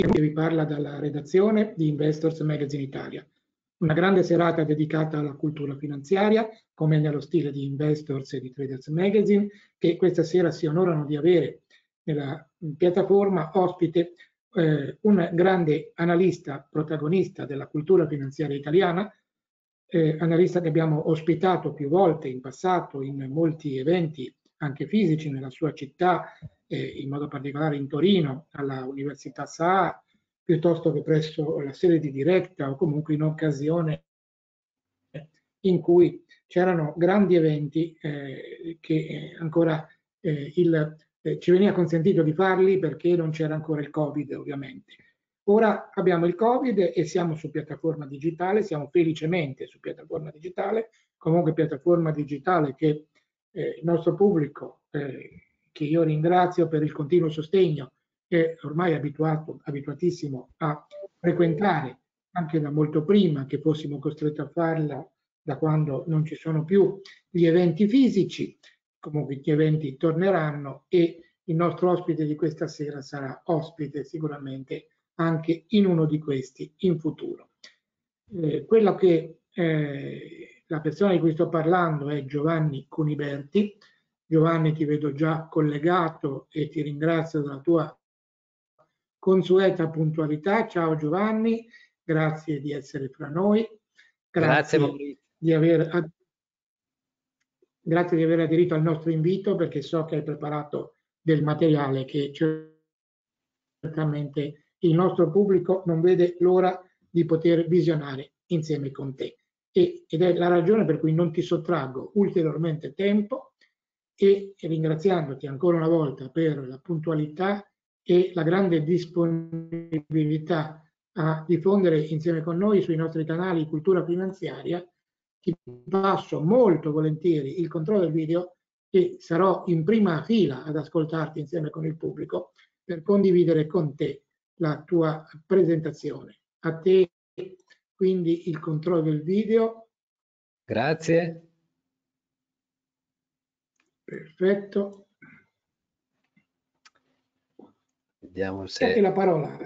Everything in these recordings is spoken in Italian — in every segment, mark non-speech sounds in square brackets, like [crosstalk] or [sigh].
che vi parla dalla redazione di Investors Magazine Italia. Una grande serata dedicata alla cultura finanziaria, come nello stile di Investors e di Traders Magazine, che questa sera si onorano di avere nella piattaforma ospite eh, un grande analista protagonista della cultura finanziaria italiana, eh, analista che abbiamo ospitato più volte in passato in molti eventi anche fisici nella sua città eh, in modo particolare in Torino, alla Università Sa, piuttosto che presso la sede di diretta o comunque in occasione in cui c'erano grandi eventi eh, che eh, ancora eh, il, eh, ci veniva consentito di farli perché non c'era ancora il Covid ovviamente. Ora abbiamo il Covid e siamo su piattaforma digitale, siamo felicemente su piattaforma digitale, comunque piattaforma digitale che eh, il nostro pubblico eh, che io ringrazio per il continuo sostegno, che ormai è abituato, abituatissimo a frequentare anche da molto prima che fossimo costretti a farla da quando non ci sono più gli eventi fisici, comunque gli eventi torneranno e il nostro ospite di questa sera sarà ospite sicuramente anche in uno di questi in futuro. Eh, quello che eh, la persona di cui sto parlando è Giovanni Cuniberti, Giovanni ti vedo già collegato e ti ringrazio della tua consueta puntualità. Ciao Giovanni, grazie di essere fra noi. Grazie, grazie di aver grazie di aver aderito al nostro invito perché so che hai preparato del materiale che certamente il nostro pubblico non vede l'ora di poter visionare insieme con te. E, ed è la ragione per cui non ti sottraggo ulteriormente tempo e ringraziandoti ancora una volta per la puntualità e la grande disponibilità a diffondere insieme con noi sui nostri canali Cultura Finanziaria. Ti passo molto volentieri il controllo del video e sarò in prima fila ad ascoltarti insieme con il pubblico per condividere con te la tua presentazione. A te quindi il controllo del video. Grazie. Perfetto. Vediamo se... la parola.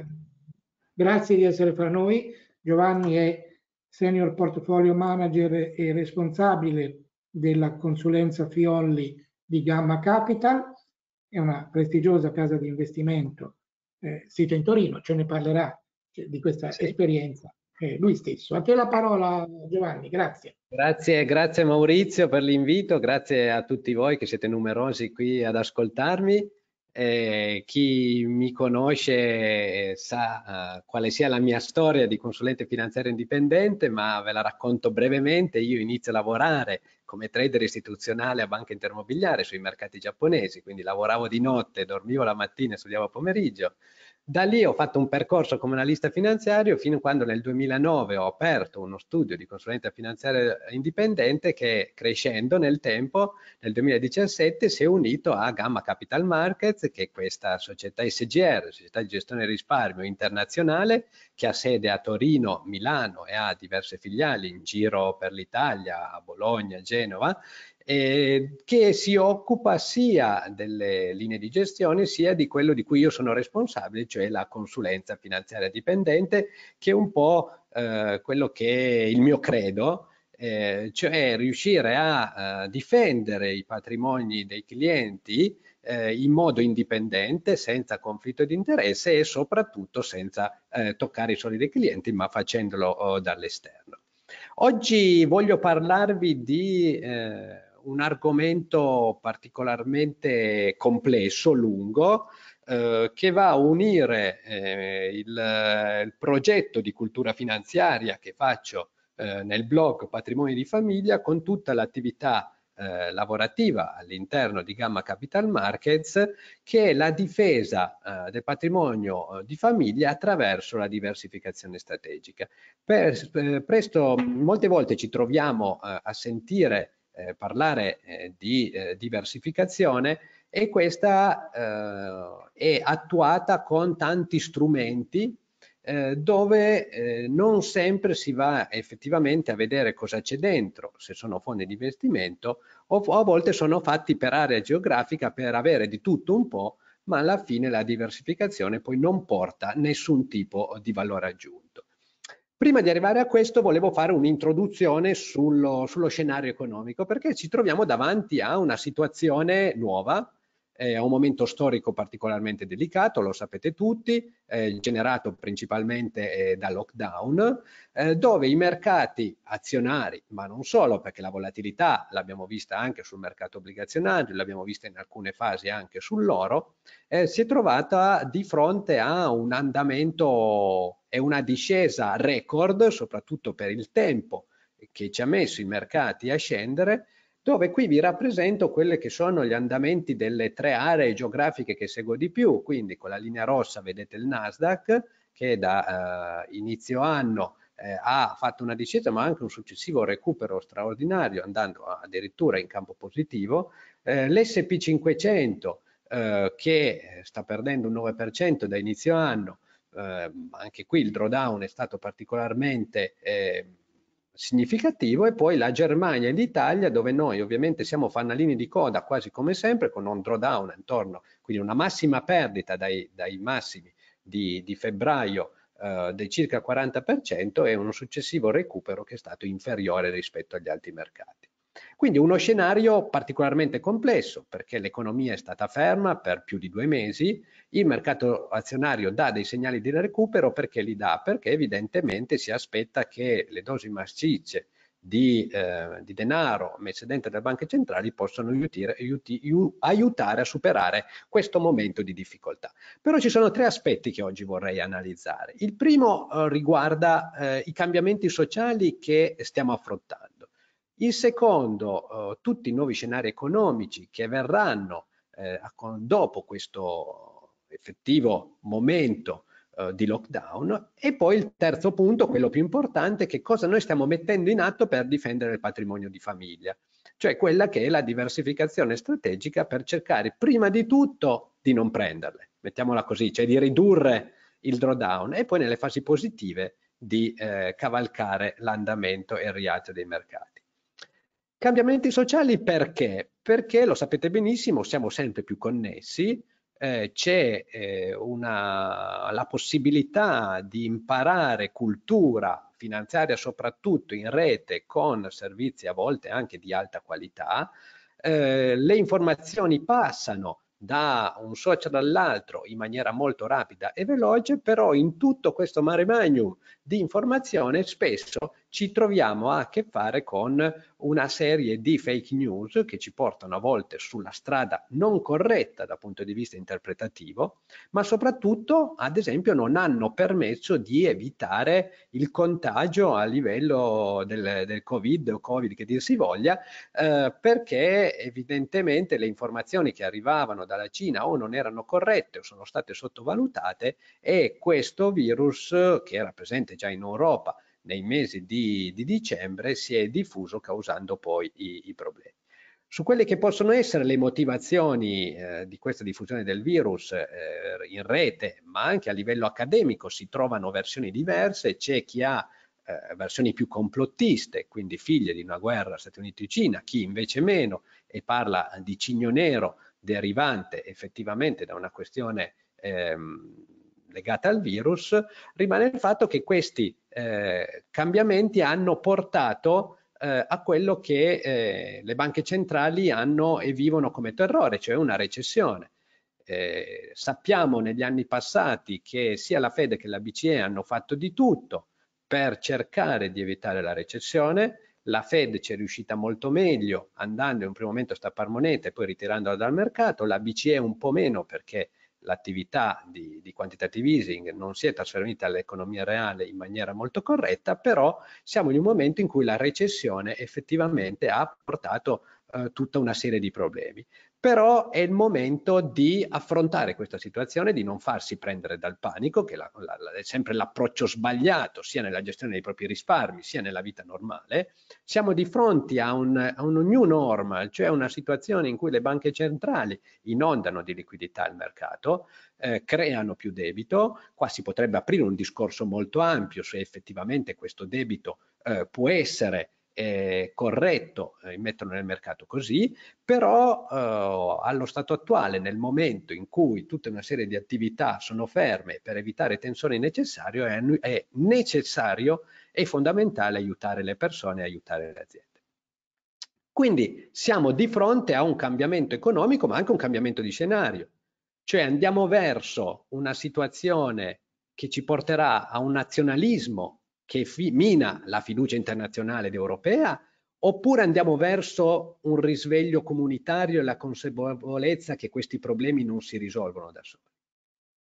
Grazie di essere fra noi. Giovanni è Senior Portfolio Manager e responsabile della consulenza Fiolli di Gamma Capital. È una prestigiosa casa di investimento eh, sita in Torino. Ce ne parlerà cioè, di questa sì. esperienza eh, lui stesso. A te la parola Giovanni, grazie. Grazie, grazie Maurizio per l'invito, grazie a tutti voi che siete numerosi qui ad ascoltarmi. Eh, chi mi conosce eh, sa eh, quale sia la mia storia di consulente finanziario indipendente, ma ve la racconto brevemente. Io inizio a lavorare come trader istituzionale a banca intermobiliare sui mercati giapponesi, quindi lavoravo di notte, dormivo la mattina e studiavo pomeriggio. Da lì ho fatto un percorso come analista finanziario fino a quando nel 2009 ho aperto uno studio di consulenza finanziaria indipendente che crescendo nel tempo, nel 2017 si è unito a Gamma Capital Markets che è questa società SGR, società di gestione risparmio internazionale che ha sede a Torino, Milano e ha diverse filiali in giro per l'Italia, a Bologna, Genova eh, che si occupa sia delle linee di gestione sia di quello di cui io sono responsabile, cioè la consulenza finanziaria dipendente, che è un po' eh, quello che è il mio credo, eh, cioè riuscire a, a difendere i patrimoni dei clienti eh, in modo indipendente, senza conflitto di interesse e soprattutto senza eh, toccare i soldi dei clienti, ma facendolo oh, dall'esterno. Oggi voglio parlarvi di eh, un argomento particolarmente complesso, lungo, eh, che va a unire eh, il, il, progetto di cultura finanziaria che faccio eh, nel blog Patrimoni di Famiglia con tutta l'attività eh, lavorativa all'interno di Gamma Capital Markets che è la difesa eh, del patrimonio eh, di famiglia attraverso la diversificazione strategica. Per, presto, molte volte ci troviamo a sentire eh, parlare eh, di eh, diversificazione e questa eh, è attuata con tanti strumenti eh, dove eh, non sempre si va effettivamente a vedere cosa c'è dentro, se sono fondi di investimento o, o a volte sono fatti per area geografica per avere di tutto un po', ma alla fine la diversificazione poi non porta nessun tipo di valore aggiunto. Prima di arrivare a questo volevo fare un'introduzione sullo, sullo, scenario economico perché ci troviamo davanti a una situazione nuova, eh, a un momento storico particolarmente delicato, lo sapete tutti, eh, generato principalmente eh, da lockdown, eh, dove i mercati azionari, ma non solo perché la volatilità l'abbiamo vista anche sul mercato obbligazionario, l'abbiamo vista in alcune fasi anche sull'oro, eh, si è trovata di fronte a un andamento è una discesa record, soprattutto per il tempo che ci ha messo i mercati a scendere, dove qui vi rappresento quelli che sono gli andamenti delle tre aree geografiche che seguo di più, quindi con la linea rossa vedete il Nasdaq che da eh, inizio anno eh, ha fatto una discesa ma anche un successivo recupero straordinario andando addirittura in campo positivo, eh, l'SP500 eh, che sta perdendo un 9% da inizio anno, eh, anche qui il drawdown è stato particolarmente eh, significativo e poi la Germania e l'Italia dove noi ovviamente siamo fanalini di coda quasi come sempre con un drawdown intorno, quindi una massima perdita dai, dai massimi di, di febbraio eh, del circa 40% e un successivo recupero che è stato inferiore rispetto agli altri mercati. Quindi uno scenario particolarmente complesso perché l'economia è stata ferma per più di due mesi, il mercato azionario dà dei segnali di recupero perché li dà, perché evidentemente si aspetta che le dosi massicce di, eh, di, denaro messe dentro dalle banche centrali possano aiutire, aiuti, aiutare a superare questo momento di difficoltà. Però ci sono tre aspetti che oggi vorrei analizzare. Il primo eh, riguarda eh, i cambiamenti sociali che stiamo affrontando il secondo, eh, tutti i nuovi scenari economici che verranno eh, dopo questo effettivo momento eh, di lockdown. E poi il terzo punto, quello più importante, che cosa noi stiamo mettendo in atto per difendere il patrimonio di famiglia, cioè quella che è la diversificazione strategica per cercare prima di tutto di non prenderle, mettiamola così, cioè di ridurre il drawdown e poi nelle fasi positive di eh, cavalcare l'andamento e il rialzo dei mercati. Cambiamenti sociali perché? Perché lo sapete benissimo, siamo sempre più connessi, eh, c'è eh, la possibilità di imparare cultura finanziaria soprattutto in rete con servizi a volte anche di alta qualità, eh, le informazioni passano da un social all'altro in maniera molto rapida e veloce, però in tutto questo mare magnum di informazione spesso ci troviamo a che fare con una serie di fake news che ci portano a volte sulla strada non corretta dal punto di vista interpretativo, ma soprattutto, ad esempio, non hanno permesso di evitare il contagio a livello del, del Covid o Covid che dir si voglia, eh, perché evidentemente le informazioni che arrivavano dalla Cina o non erano corrette o sono state sottovalutate e questo virus che era presente già in Europa nei mesi di, di dicembre si è diffuso causando poi i, i, problemi. Su quelle che possono essere le motivazioni eh, di questa diffusione del virus eh, in rete, ma anche a livello accademico, si trovano versioni diverse, c'è chi ha eh, versioni più complottiste, quindi figlie di una guerra Stati Uniti-Cina, chi invece meno e parla di cigno nero derivante effettivamente da una questione ehm, legata al virus, rimane il fatto che questi eh, cambiamenti hanno portato eh, a quello che eh, le banche centrali hanno e vivono come terrore, cioè una recessione. Eh, sappiamo negli anni passati che sia la Fed che la BCE hanno fatto di tutto per cercare di evitare la recessione, la Fed ci è riuscita molto meglio andando in un primo momento a stappar monete e poi ritirandola dal mercato, la BCE un po' meno perché l'attività di, di quantitative easing non si è trasferita all'economia reale in maniera molto corretta, però siamo in un momento in cui la recessione effettivamente ha portato eh, tutta una serie di problemi però è il momento di affrontare questa situazione, di non farsi prendere dal panico, che la, la, è sempre l'approccio sbagliato sia nella gestione dei propri risparmi sia nella vita normale. Siamo di fronte a un, a un new normal, cioè una situazione in cui le banche centrali inondano di liquidità il mercato, eh, creano più debito. Qua si potrebbe aprire un discorso molto ampio se effettivamente questo debito eh, può essere eh, corretto eh, metterlo nel mercato così, però eh, allo stato attuale, nel momento in cui tutta una serie di attività sono ferme per evitare tensioni necessarie, è, è necessario e fondamentale aiutare le persone e aiutare le aziende. Quindi siamo di fronte a un cambiamento economico, ma anche un cambiamento di scenario. Cioè andiamo verso una situazione che ci porterà a un nazionalismo che mina la fiducia internazionale ed europea oppure andiamo verso un risveglio comunitario e la consapevolezza che questi problemi non si risolvono da soli.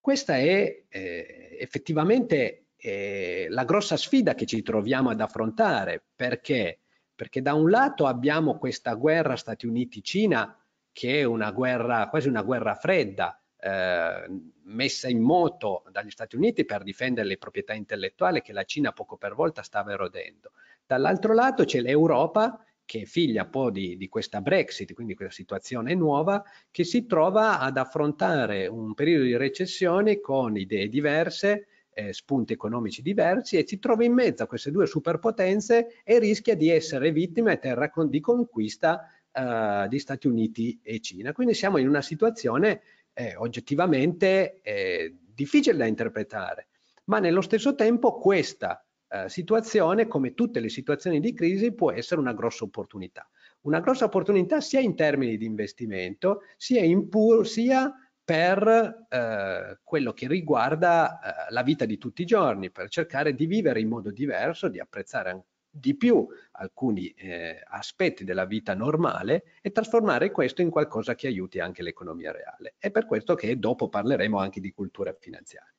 Questa è eh, effettivamente eh, la grossa sfida che ci troviamo ad affrontare perché? perché da un lato abbiamo questa guerra Stati Uniti-Cina che è una guerra, quasi una guerra fredda, Ehm, messa in moto dagli Stati Uniti per difendere le proprietà intellettuali che la Cina poco per volta stava erodendo. Dall'altro lato c'è l'Europa che è figlia poi di, di, questa Brexit, quindi questa situazione nuova, che si trova ad affrontare un periodo di recessione con idee diverse, eh, spunti economici diversi e si trova in mezzo a queste due superpotenze e rischia di essere vittima e terra con, di conquista eh, di Stati Uniti e Cina. Quindi siamo in una situazione è eh, oggettivamente è difficile da interpretare, ma nello stesso tempo questa eh, situazione, come tutte le situazioni di crisi, può essere una grossa opportunità. Una grossa opportunità sia in termini di investimento, sia, in pur, sia per eh, quello che riguarda eh, la vita di tutti i giorni, per cercare di vivere in modo diverso, di apprezzare ancora di più alcuni eh, aspetti della vita normale e trasformare questo in qualcosa che aiuti anche l'economia reale. È per questo che dopo parleremo anche di cultura finanziaria.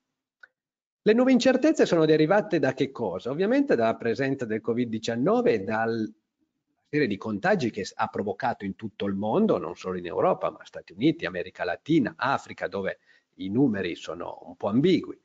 Le nuove incertezze sono derivate da che cosa? Ovviamente dalla presenza del Covid-19 e dalla serie di contagi che ha provocato in tutto il mondo, non solo in Europa, ma Stati Uniti, America Latina, Africa, dove i numeri sono un po' ambigui.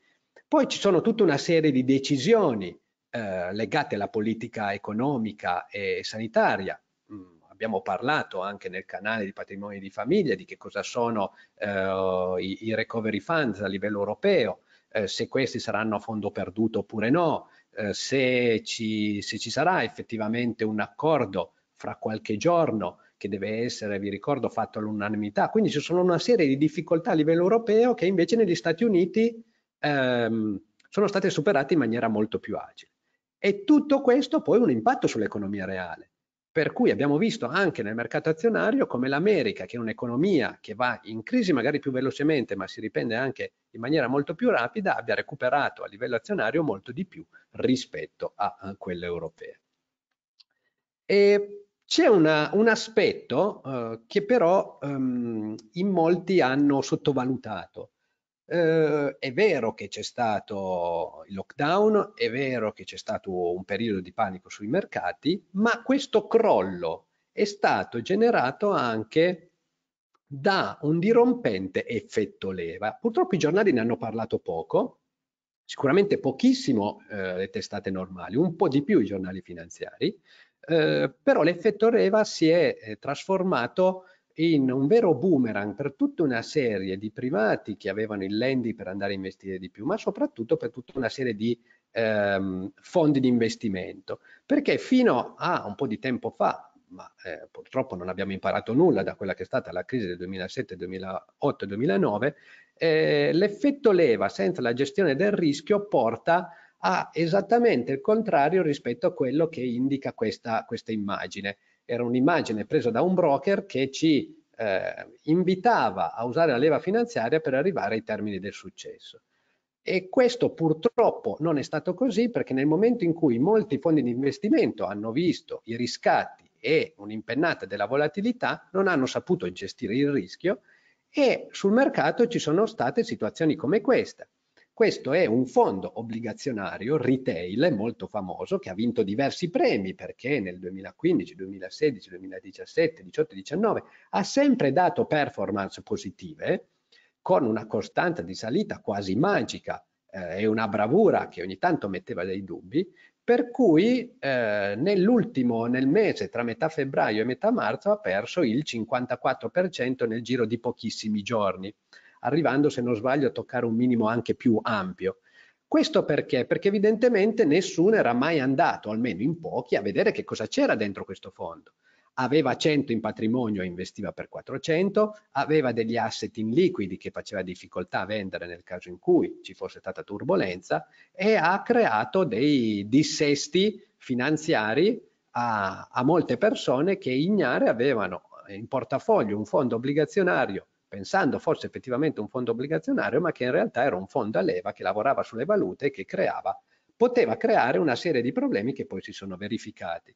Poi ci sono tutta una serie di decisioni eh, legate alla politica economica e sanitaria. Mm, abbiamo parlato anche nel canale di patrimoni di famiglia di che cosa sono eh, i, i, recovery funds a livello europeo, eh, se questi saranno a fondo perduto oppure no, eh, se ci, se ci sarà effettivamente un accordo fra qualche giorno che deve essere, vi ricordo, fatto all'unanimità. Quindi ci sono una serie di difficoltà a livello europeo che invece negli Stati Uniti ehm, sono state superate in maniera molto più agile. E tutto questo poi ha un impatto sull'economia reale. Per cui abbiamo visto anche nel mercato azionario come l'America, che è un'economia che va in crisi magari più velocemente, ma si riprende anche in maniera molto più rapida, abbia recuperato a livello azionario molto di più rispetto a, a eh, quella europea. E c'è una, un aspetto eh, che però ehm, in molti hanno sottovalutato, eh, è vero che c'è stato il lockdown, è vero che c'è stato un periodo di panico sui mercati, ma questo crollo è stato generato anche da un dirompente effetto leva. Purtroppo i giornali ne hanno parlato poco, sicuramente pochissimo eh, le testate normali, un po' di più i giornali finanziari, eh, però l'effetto leva si è eh, trasformato in un vero boomerang per tutta una serie di privati che avevano il lending per andare a investire di più, ma soprattutto per tutta una serie di ehm, fondi di investimento. Perché fino a un po' di tempo fa, ma eh, purtroppo non abbiamo imparato nulla da quella che è stata la crisi del 2007, 2008, 2009, eh, l'effetto leva senza la gestione del rischio porta a esattamente il contrario rispetto a quello che indica questa, questa immagine era un'immagine presa da un broker che ci eh, invitava a usare la leva finanziaria per arrivare ai termini del successo. E questo purtroppo non è stato così perché nel momento in cui molti fondi di investimento hanno visto i riscatti e un'impennata della volatilità, non hanno saputo gestire il rischio e sul mercato ci sono state situazioni come questa. Questo è un fondo obbligazionario retail molto famoso che ha vinto diversi premi perché nel 2015, 2016, 2017, 2018, 2019 ha sempre dato performance positive con una costante di salita quasi magica eh, e una bravura che ogni tanto metteva dei dubbi, per cui eh, nell'ultimo, nel mese tra metà febbraio e metà marzo ha perso il 54% nel giro di pochissimi giorni arrivando se non sbaglio a toccare un minimo anche più ampio. Questo perché? Perché evidentemente nessuno era mai andato, almeno in pochi, a vedere che cosa c'era dentro questo fondo. Aveva 100 in patrimonio e investiva per 400, aveva degli asset in liquidi che faceva difficoltà a vendere nel caso in cui ci fosse stata turbolenza e ha creato dei dissesti finanziari a, a molte persone che ignare avevano in portafoglio un fondo obbligazionario pensando fosse effettivamente un fondo obbligazionario, ma che in realtà era un fondo a leva che lavorava sulle valute e che creava, poteva creare una serie di problemi che poi si sono verificati.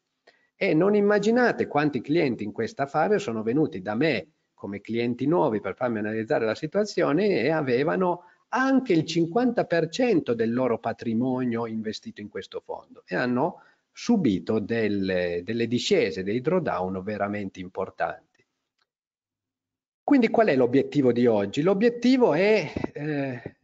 E non immaginate quanti clienti in questa fase sono venuti da me come clienti nuovi per farmi analizzare la situazione e avevano anche il 50% del loro patrimonio investito in questo fondo e hanno subito delle, delle discese, dei drawdown veramente importanti. Quindi qual è l'obiettivo di oggi? L'obiettivo è eh,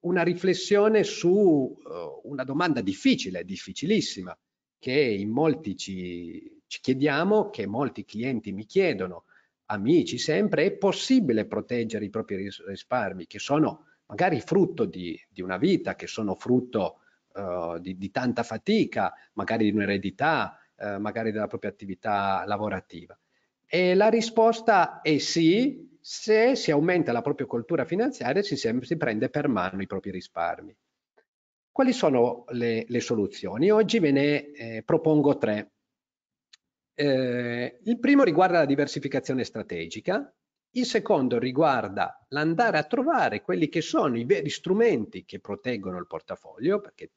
una riflessione su uh, una domanda difficile, difficilissima, che in molti ci, ci chiediamo, che molti clienti mi chiedono, amici sempre, è possibile proteggere i propri risparmi che sono magari frutto di, di una vita, che sono frutto uh, di, di, tanta fatica, magari di un'eredità, uh, magari della propria attività lavorativa. E la risposta è sì, se si aumenta la propria cultura finanziaria si, si prende per mano i propri risparmi. Quali sono le, le soluzioni? Oggi ve ne eh, propongo tre. Eh, il primo riguarda la diversificazione strategica, il secondo riguarda l'andare a trovare quelli che sono i veri strumenti che proteggono il portafoglio, perché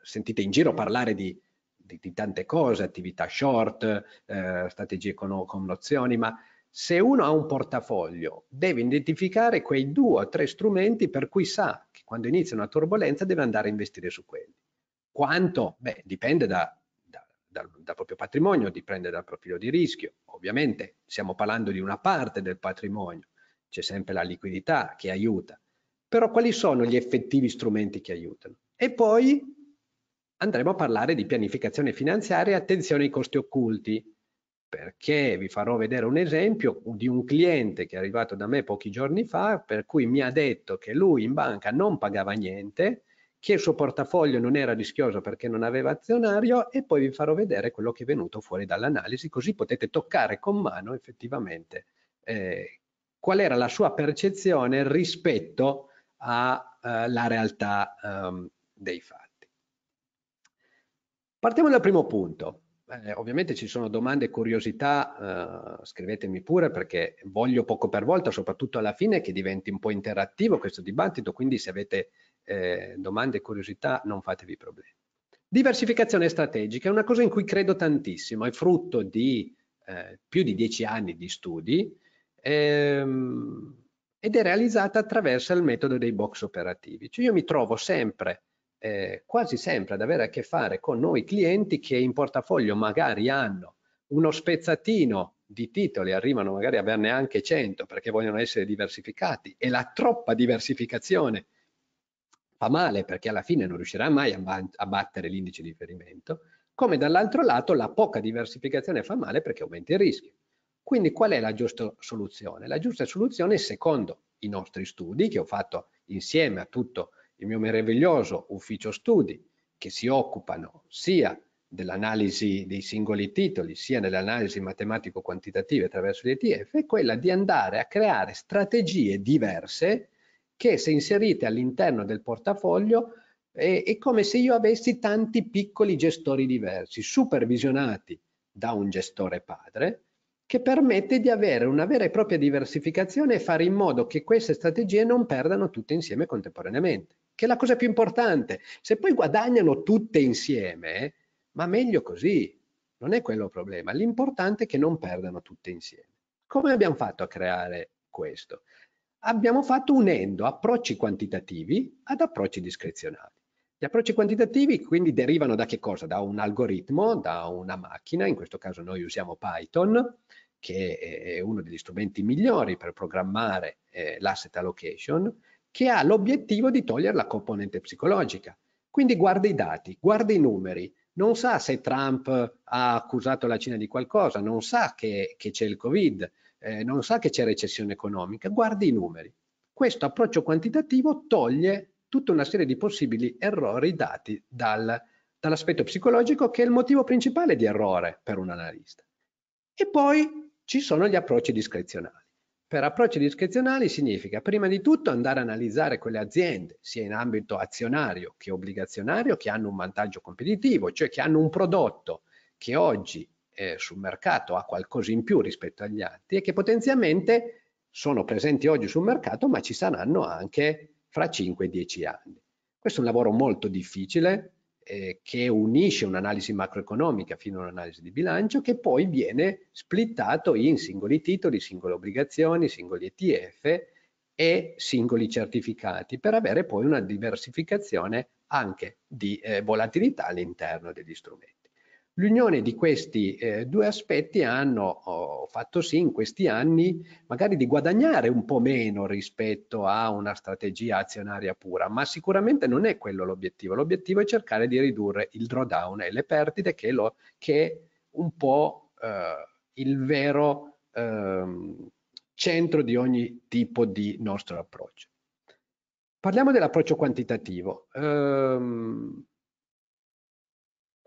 sentite in giro parlare di di, di tante cose, attività short, eh, strategie con, con nozioni, ma se uno ha un portafoglio deve identificare quei due o tre strumenti per cui sa che quando inizia una turbolenza deve andare a investire su quelli. Quanto? Beh, dipende da, da, dal, dal proprio patrimonio, dipende dal profilo di rischio. Ovviamente stiamo parlando di una parte del patrimonio, c'è sempre la liquidità che aiuta, però quali sono gli effettivi strumenti che aiutano? E poi andremo a parlare di pianificazione finanziaria e attenzione ai costi occulti, perché vi farò vedere un esempio di un cliente che è arrivato da me pochi giorni fa, per cui mi ha detto che lui in banca non pagava niente, che il suo portafoglio non era rischioso perché non aveva azionario e poi vi farò vedere quello che è venuto fuori dall'analisi, così potete toccare con mano effettivamente eh, qual era la sua percezione rispetto alla eh, realtà ehm, dei fatti. Partiamo dal primo punto. Eh, ovviamente ci sono domande e curiosità, eh, scrivetemi pure perché voglio poco per volta, soprattutto alla fine, che diventi un po' interattivo questo dibattito, quindi se avete eh, domande e curiosità non fatevi problemi. Diversificazione strategica è una cosa in cui credo tantissimo, è frutto di eh, più di dieci anni di studi ehm, ed è realizzata attraverso il metodo dei box operativi. Cioè io mi trovo sempre eh, quasi sempre ad avere a che fare con noi clienti che in portafoglio magari hanno uno spezzatino di titoli, arrivano magari a averne anche 100 perché vogliono essere diversificati e la troppa diversificazione fa male perché alla fine non riuscirà mai a battere l'indice di riferimento, come dall'altro lato la poca diversificazione fa male perché aumenta i rischi. Quindi qual è la giusta soluzione? La giusta soluzione secondo i nostri studi che ho fatto insieme a tutto il il mio meraviglioso ufficio studi che si occupano sia dell'analisi dei singoli titoli, sia nell'analisi matematico-quantitativa attraverso gli ETF, è quella di andare a creare strategie diverse che se inserite all'interno del portafoglio è, è come se io avessi tanti piccoli gestori diversi, supervisionati da un gestore padre, che permette di avere una vera e propria diversificazione e fare in modo che queste strategie non perdano tutte insieme contemporaneamente che è la cosa più importante. Se poi guadagnano tutte insieme, ma meglio così, non è quello il problema. L'importante è che non perdano tutte insieme. Come abbiamo fatto a creare questo? Abbiamo fatto unendo approcci quantitativi ad approcci discrezionali. Gli approcci quantitativi quindi derivano da che cosa? Da un algoritmo, da una macchina, in questo caso noi usiamo Python, che è uno degli strumenti migliori per programmare eh, l'asset allocation, che ha l'obiettivo di togliere la componente psicologica. Quindi guarda i dati, guarda i numeri, non sa se Trump ha accusato la Cina di qualcosa, non sa che, che c'è il Covid, eh, non sa che c'è recessione economica, guarda i numeri. Questo approccio quantitativo toglie tutta una serie di possibili errori dati dal, dall'aspetto psicologico che è il motivo principale di errore per un analista. E poi ci sono gli approcci discrezionali. Per approcci discrezionali significa prima di tutto andare a analizzare quelle aziende, sia in ambito azionario che obbligazionario, che hanno un vantaggio competitivo, cioè che hanno un prodotto che oggi eh, sul mercato ha qualcosa in più rispetto agli altri e che potenzialmente sono presenti oggi sul mercato, ma ci saranno anche fra 5 10 anni. Questo è un lavoro molto difficile, eh, che unisce un'analisi macroeconomica fino a un'analisi di bilancio che poi viene splittato in singoli titoli, singole obbligazioni, singoli ETF e singoli certificati per avere poi una diversificazione anche di eh, volatilità all'interno degli strumenti. L'unione di questi eh, due aspetti hanno oh, fatto sì in questi anni magari di guadagnare un po' meno rispetto a una strategia azionaria pura, ma sicuramente non è quello l'obiettivo. L'obiettivo è cercare di ridurre il drawdown e le perdite che, lo, che è un po' eh, il vero eh, centro di ogni tipo di nostro approccio. Parliamo dell'approccio quantitativo. Um,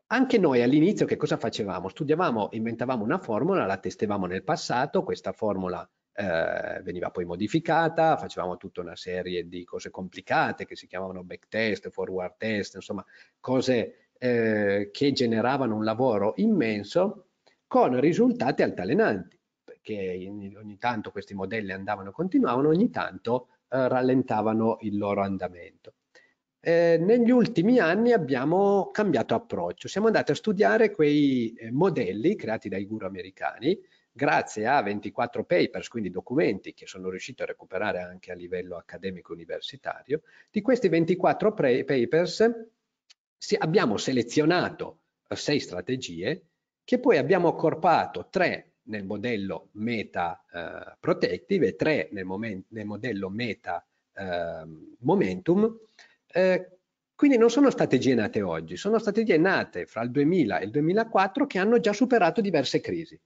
anche noi all'inizio che cosa facevamo? Studiavamo, inventavamo una formula, la testevamo nel passato, questa formula eh, veniva poi modificata, facevamo tutta una serie di cose complicate che si chiamavano backtest, forward test, insomma cose eh, che generavano un lavoro immenso con risultati altalenanti, perché ogni tanto questi modelli andavano e continuavano, ogni tanto eh, rallentavano il loro andamento. Eh, negli ultimi anni abbiamo cambiato approccio, siamo andati a studiare quei eh, modelli creati dai guru americani grazie a 24 papers, quindi documenti che sono riuscito a recuperare anche a livello accademico universitario, di questi 24 papers abbiamo selezionato eh, sei strategie che poi abbiamo accorpato tre nel modello meta eh, protective e tre nel, nel, modello meta eh, momentum eh, quindi non sono strategie nate oggi, sono strategie nate fra il 2000 e il 2004 che hanno già superato diverse crisi.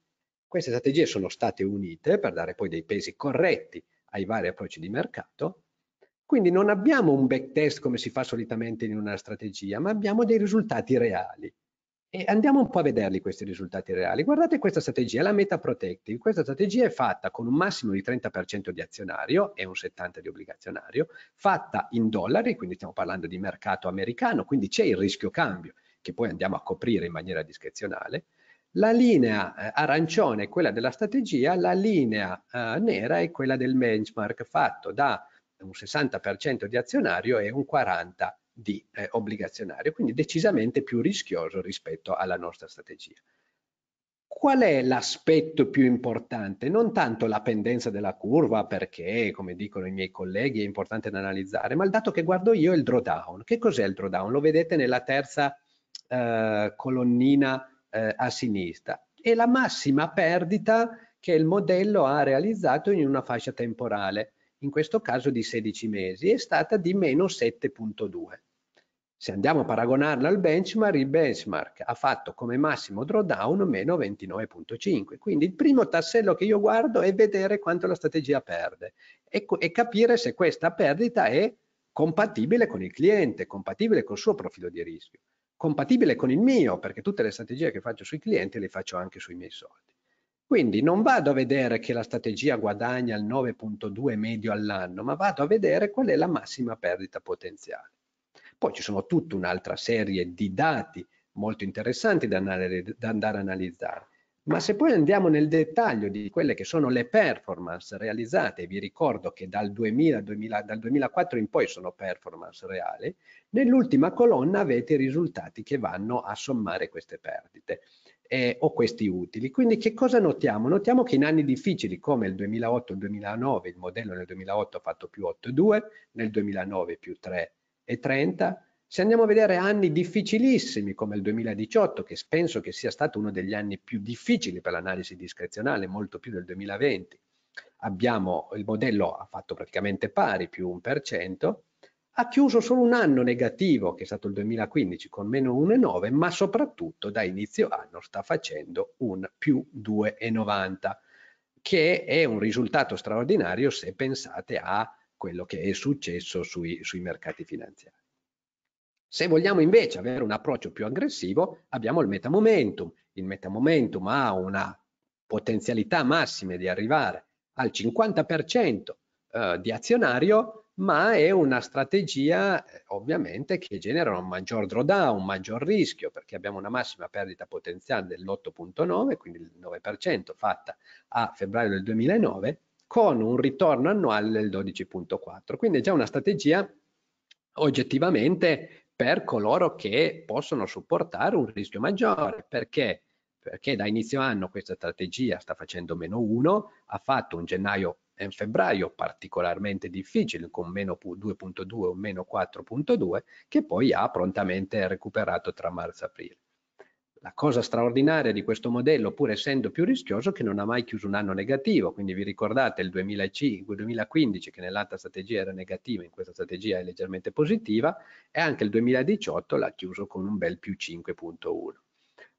Queste strategie sono state unite per dare poi dei pesi corretti ai vari approcci di mercato. Quindi non abbiamo un backtest come si fa solitamente in una strategia, ma abbiamo dei risultati reali. E andiamo un po' a vederli questi risultati reali. Guardate questa strategia, la Meta Protective. Questa strategia è fatta con un massimo di 30% di azionario e un 70% di obbligazionario, fatta in dollari, quindi stiamo parlando di mercato americano, quindi c'è il rischio cambio che poi andiamo a coprire in maniera discrezionale. La linea eh, arancione è quella della strategia, la linea eh, nera è quella del benchmark fatto da un 60% di azionario e un 40% di eh, obbligazionario, quindi decisamente più rischioso rispetto alla nostra strategia. Qual è l'aspetto più importante? Non tanto la pendenza della curva, perché, come dicono i miei colleghi, è importante da analizzare, ma il dato che guardo io è il drawdown. Che cos'è il drawdown? Lo vedete nella terza eh, colonnina eh, a sinistra. È la massima perdita che il modello ha realizzato in una fascia temporale, in questo caso di 16 mesi, è stata di meno 7.2. Se andiamo a paragonarlo al benchmark, il benchmark ha fatto come massimo drawdown meno 29.5. Quindi il primo tassello che io guardo è vedere quanto la strategia perde e, e capire se questa perdita è compatibile con il cliente, compatibile col suo profilo di rischio, compatibile con il mio, perché tutte le strategie che faccio sui clienti le faccio anche sui miei soldi. Quindi non vado a vedere che la strategia guadagna il 9.2 medio all'anno, ma vado a vedere qual è la massima perdita potenziale. Poi ci sono tutta un'altra serie di dati molto interessanti da, da andare a analizzare. Ma se poi andiamo nel dettaglio di quelle che sono le performance realizzate, vi ricordo che dal, 2000, 2000, dal 2004 in poi sono performance reali, nell'ultima colonna avete i risultati che vanno a sommare queste perdite eh, o questi utili. Quindi che cosa notiamo? Notiamo che in anni difficili come il 2008-2009, il modello nel 2008 ha fatto più 8,2, nel 2009 più 3 30. se andiamo a vedere anni difficilissimi come il 2018, che penso che sia stato uno degli anni più difficili per l'analisi discrezionale, molto più del 2020, abbiamo il modello ha fatto praticamente pari, più 1%, ha chiuso solo un anno negativo, che è stato il 2015, con meno 1,9, ma soprattutto da inizio anno sta facendo un più 2,90, che è un risultato straordinario se pensate a quello che è successo sui, sui mercati finanziari. Se vogliamo invece avere un approccio più aggressivo, abbiamo il metamomentum. Il metamomentum ha una potenzialità massima di arrivare al 50% eh, di azionario, ma è una strategia eh, ovviamente che genera un maggior drawdown, un maggior rischio, perché abbiamo una massima perdita potenziale dell'8.9, quindi il 9% fatta a febbraio del 2009, con un ritorno annuale del 12.4. Quindi è già una strategia oggettivamente per coloro che possono supportare un rischio maggiore, perché perché da inizio anno questa strategia sta facendo meno 1, ha fatto un gennaio e un febbraio particolarmente difficili con meno 2.2 o meno 4.2 che poi ha prontamente recuperato tra marzo e aprile. La cosa straordinaria di questo modello, pur essendo più rischioso, è che non ha mai chiuso un anno negativo, quindi vi ricordate il 2005, 2015 che nell'altra strategia era negativa, in questa strategia è leggermente positiva, e anche il 2018 l'ha chiuso con un bel più 5.1.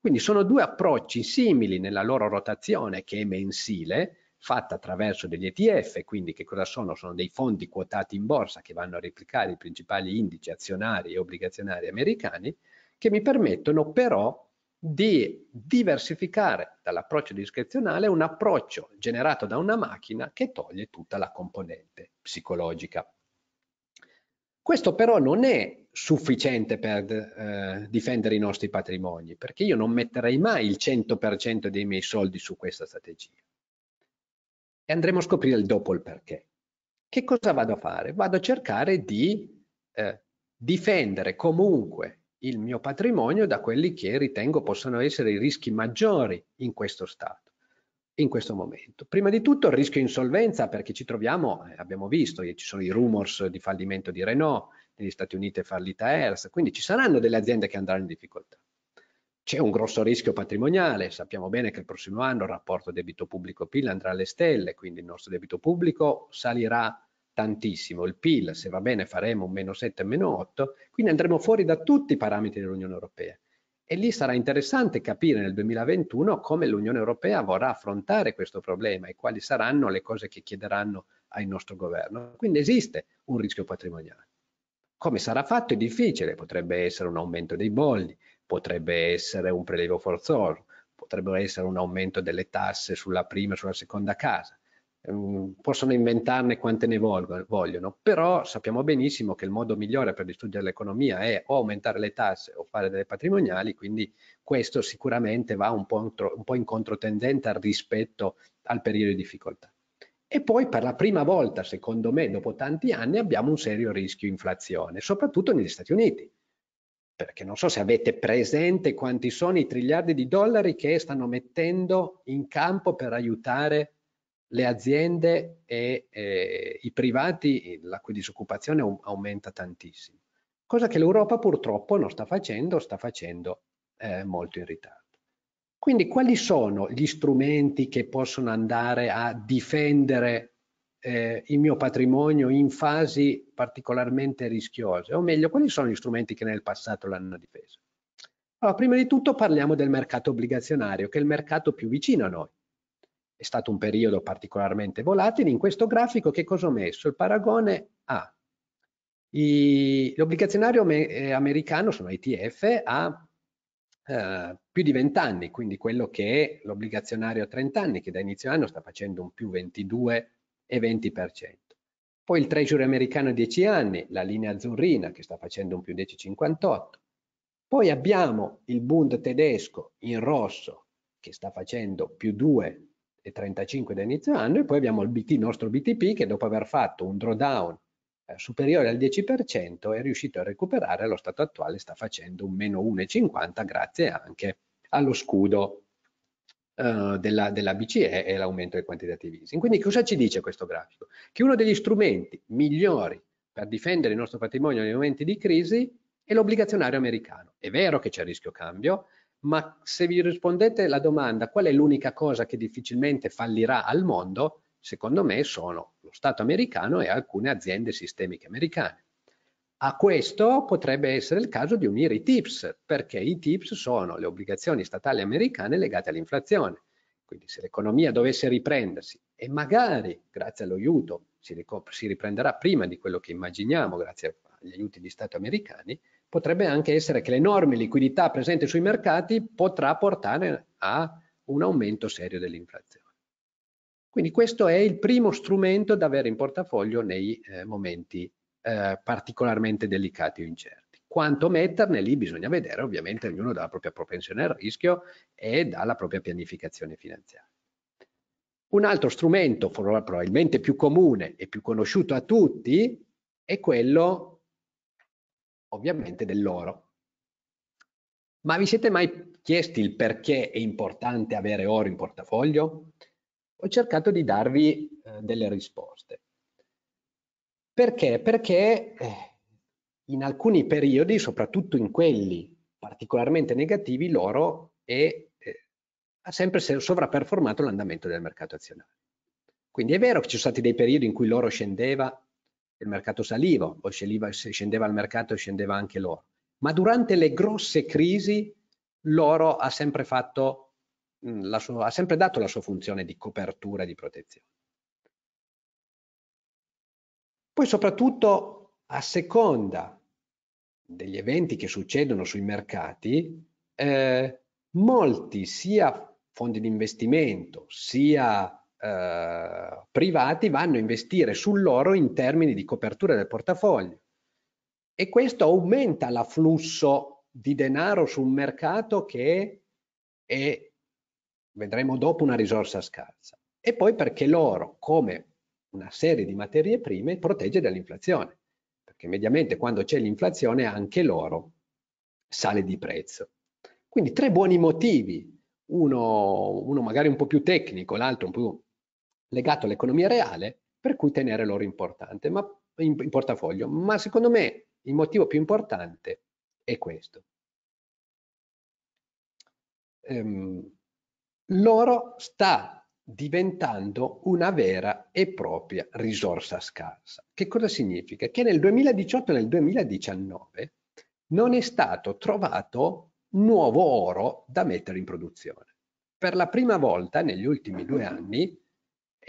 Quindi sono due approcci simili nella loro rotazione che è mensile, fatta attraverso degli ETF, quindi che cosa sono? Sono dei fondi quotati in borsa che vanno a replicare i principali indici azionari e obbligazionari americani, che mi permettono però di diversificare dall'approccio discrezionale un approccio generato da una macchina che toglie tutta la componente psicologica. Questo però non è sufficiente per eh, difendere i nostri patrimoni, perché io non metterei mai il 100% dei miei soldi su questa strategia. E andremo a scoprire il dopo il perché. Che cosa vado a fare? Vado a cercare di eh, difendere comunque il mio patrimonio da quelli che ritengo possano essere i rischi maggiori in questo stato, in questo momento. Prima di tutto il rischio insolvenza perché ci troviamo, eh, abbiamo visto, ci sono i rumors di fallimento di Renault, negli Stati Uniti e fallita Hearst, quindi ci saranno delle aziende che andranno in difficoltà. C'è un grosso rischio patrimoniale, sappiamo bene che il prossimo anno il rapporto debito pubblico-PIL andrà alle stelle, quindi il nostro debito pubblico salirà tantissimo. Il PIL, se va bene, faremo un meno 7, e meno 8, quindi andremo fuori da tutti i parametri dell'Unione Europea. E lì sarà interessante capire nel 2021 come l'Unione Europea vorrà affrontare questo problema e quali saranno le cose che chiederanno al nostro governo. Quindi esiste un rischio patrimoniale. Come sarà fatto è difficile, potrebbe essere un aumento dei bolli, potrebbe essere un prelievo forzoso, potrebbe essere un aumento delle tasse sulla prima e sulla seconda casa. Ehm, possono inventarne quante ne vogliono, però sappiamo benissimo che il modo migliore per distruggere l'economia è o aumentare le tasse o fare delle patrimoniali, quindi questo sicuramente va un po', un po in controtendente rispetto al periodo di difficoltà. E poi per la prima volta, secondo me, dopo tanti anni, abbiamo un serio rischio inflazione, soprattutto negli Stati Uniti perché non so se avete presente quanti sono i triliardi di dollari che stanno mettendo in campo per aiutare le aziende e eh, i privati, la cui disoccupazione aumenta tantissimo. Cosa che l'Europa purtroppo non sta facendo, sta facendo eh, molto in ritardo. Quindi quali sono gli strumenti che possono andare a difendere eh, il mio patrimonio in fasi particolarmente rischiose? O meglio, quali sono gli strumenti che nel passato l'hanno difesa? Allora, prima di tutto parliamo del mercato obbligazionario, che è il mercato più vicino a noi è stato un periodo particolarmente volatile, in questo grafico che cosa ho messo? Il paragone a l'obbligazionario eh, americano, sono ETF, ha eh, più di 20 anni, quindi quello che è l'obbligazionario a 30 anni, che da inizio anno sta facendo un più 22 e 20%. Poi il Treasury americano a 10 anni, la linea azzurrina che sta facendo un più 10,58. Poi abbiamo il Bund tedesco in rosso che sta facendo più 2 e 35 da inizio anno e poi abbiamo il, BT, nostro BTP che dopo aver fatto un drawdown eh, superiore al 10% è riuscito a recuperare allo stato attuale sta facendo un meno 1,50 grazie anche allo scudo eh, della, della, BCE e l'aumento dei quantitative easing. Quindi cosa ci dice questo grafico? Che uno degli strumenti migliori per difendere il nostro patrimonio nei momenti di crisi è l'obbligazionario americano. È vero che c'è rischio cambio, ma se vi rispondete la domanda qual è l'unica cosa che difficilmente fallirà al mondo, secondo me sono lo Stato americano e alcune aziende sistemiche americane. A questo potrebbe essere il caso di unire i TIPS, perché i TIPS sono le obbligazioni statali americane legate all'inflazione. Quindi se l'economia dovesse riprendersi e magari grazie all'aiuto si, si riprenderà prima di quello che immaginiamo grazie agli aiuti di Stato americani, potrebbe anche essere che l'enorme liquidità presente sui mercati potrà portare a un aumento serio dell'inflazione. Quindi questo è il primo strumento da avere in portafoglio nei eh, momenti eh, particolarmente delicati o incerti. Quanto metterne lì bisogna vedere ovviamente ognuno dalla propria propensione al rischio e dalla propria pianificazione finanziaria. Un altro strumento probabilmente più comune e più conosciuto a tutti è quello ovviamente dell'oro. Ma vi siete mai chiesti il perché è importante avere oro in portafoglio? Ho cercato di darvi eh, delle risposte. Perché? Perché eh, in alcuni periodi, soprattutto in quelli particolarmente negativi, l'oro è, eh, ha sempre sovraperformato l'andamento del mercato azionario. Quindi è vero che ci sono stati dei periodi in cui l'oro scendeva il mercato saliva, poi se scendeva il mercato scendeva anche l'oro. Ma durante le grosse crisi l'oro ha sempre, fatto, mm, la sua, ha sempre dato la sua funzione di copertura e di protezione. Poi soprattutto a seconda degli eventi che succedono sui mercati, eh, molti sia fondi di investimento sia eh, privati vanno a investire sull'oro in termini di copertura del portafoglio e questo aumenta l'afflusso di denaro su un mercato che è, vedremo dopo, una risorsa scarsa. E poi perché l'oro, come una serie di materie prime, protegge dall'inflazione, perché mediamente quando c'è l'inflazione anche l'oro sale di prezzo. Quindi tre buoni motivi, uno, uno magari un po' più tecnico, l'altro un po' più legato all'economia reale per cui tenere l'oro importante, ma in, in portafoglio. Ma secondo me il motivo più importante è questo. Ehm, l'oro sta diventando una vera e propria risorsa scarsa. Che cosa significa? Che nel 2018 e nel 2019 non è stato trovato nuovo oro da mettere in produzione. Per la prima volta negli ultimi due anni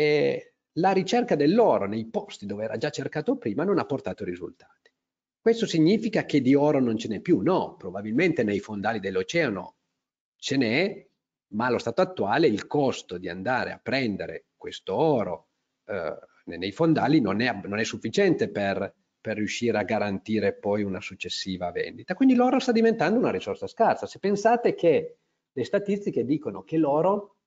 eh, la ricerca dell'oro nei posti dove era già cercato prima non ha portato risultati. Questo significa che di oro non ce n'è più? No, probabilmente nei fondali dell'oceano ce n'è, ma allo stato attuale il costo di andare a prendere questo oro eh, nei fondali non è, non è sufficiente per, per, riuscire a garantire poi una successiva vendita. Quindi l'oro sta diventando una risorsa scarsa. Se pensate che le statistiche dicono che l'oro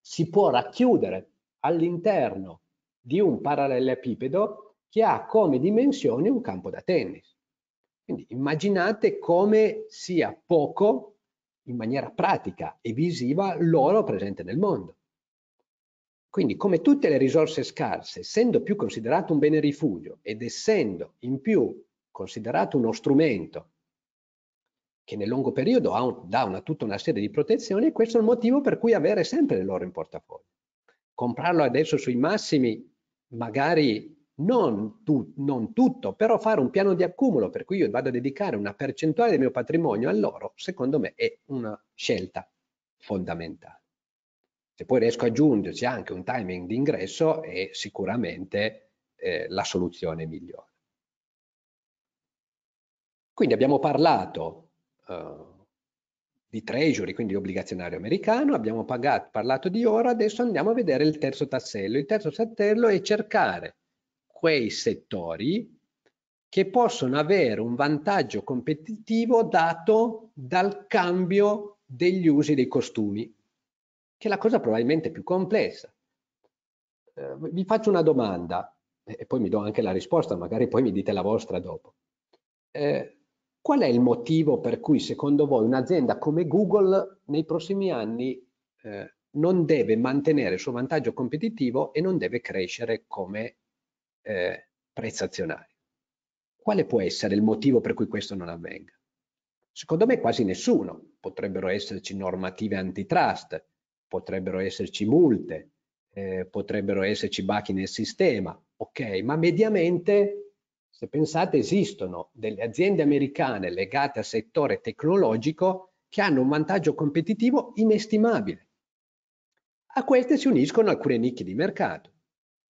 si può racchiudere all'interno di un parallelepipedo che ha come dimensioni un campo da tennis. Quindi immaginate come sia poco, in maniera pratica e visiva, l'oro presente nel mondo. Quindi come tutte le risorse scarse, essendo più considerato un bene rifugio ed essendo in più considerato uno strumento che nel lungo periodo un, dà una, tutta una serie di protezioni, questo è il motivo per cui avere sempre l'oro in portafoglio comprarlo adesso sui massimi, magari non, tu, non, tutto, però fare un piano di accumulo per cui io vado a dedicare una percentuale del mio patrimonio a loro, secondo me è una scelta fondamentale. Se poi riesco a aggiungerci anche un timing di ingresso è sicuramente eh, la soluzione migliore. Quindi abbiamo parlato eh, di Treasury, quindi obbligazionario americano, abbiamo pagato, parlato di ora, adesso andiamo a vedere il terzo tassello. Il terzo tassello è cercare quei settori che possono avere un vantaggio competitivo dato dal cambio degli usi dei costumi, che è la cosa probabilmente più complessa. Eh, vi faccio una domanda e poi mi do anche la risposta, magari poi mi dite la vostra dopo. Eh, Qual è il motivo per cui secondo voi un'azienda come Google nei prossimi anni eh, non deve mantenere il suo vantaggio competitivo e non deve crescere come eh, prezzo azionario? Quale può essere il motivo per cui questo non avvenga? Secondo me quasi nessuno. Potrebbero esserci normative antitrust, potrebbero esserci multe, eh, potrebbero esserci bachi nel sistema, ok? Ma mediamente se pensate esistono delle aziende americane legate al settore tecnologico che hanno un vantaggio competitivo inestimabile. A queste si uniscono alcune nicchie di mercato.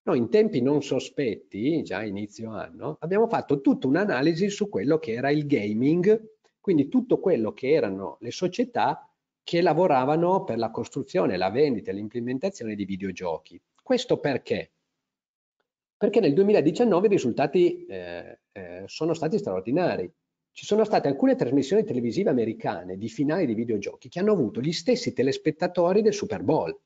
Noi in tempi non sospetti, già inizio anno, abbiamo fatto tutta un'analisi su quello che era il gaming, quindi tutto quello che erano le società che lavoravano per la costruzione, la vendita e l'implementazione di videogiochi. Questo perché? perché nel 2019 i risultati eh, eh, sono stati straordinari. Ci sono state alcune trasmissioni televisive americane di finali di videogiochi che hanno avuto gli stessi telespettatori del Super Bowl.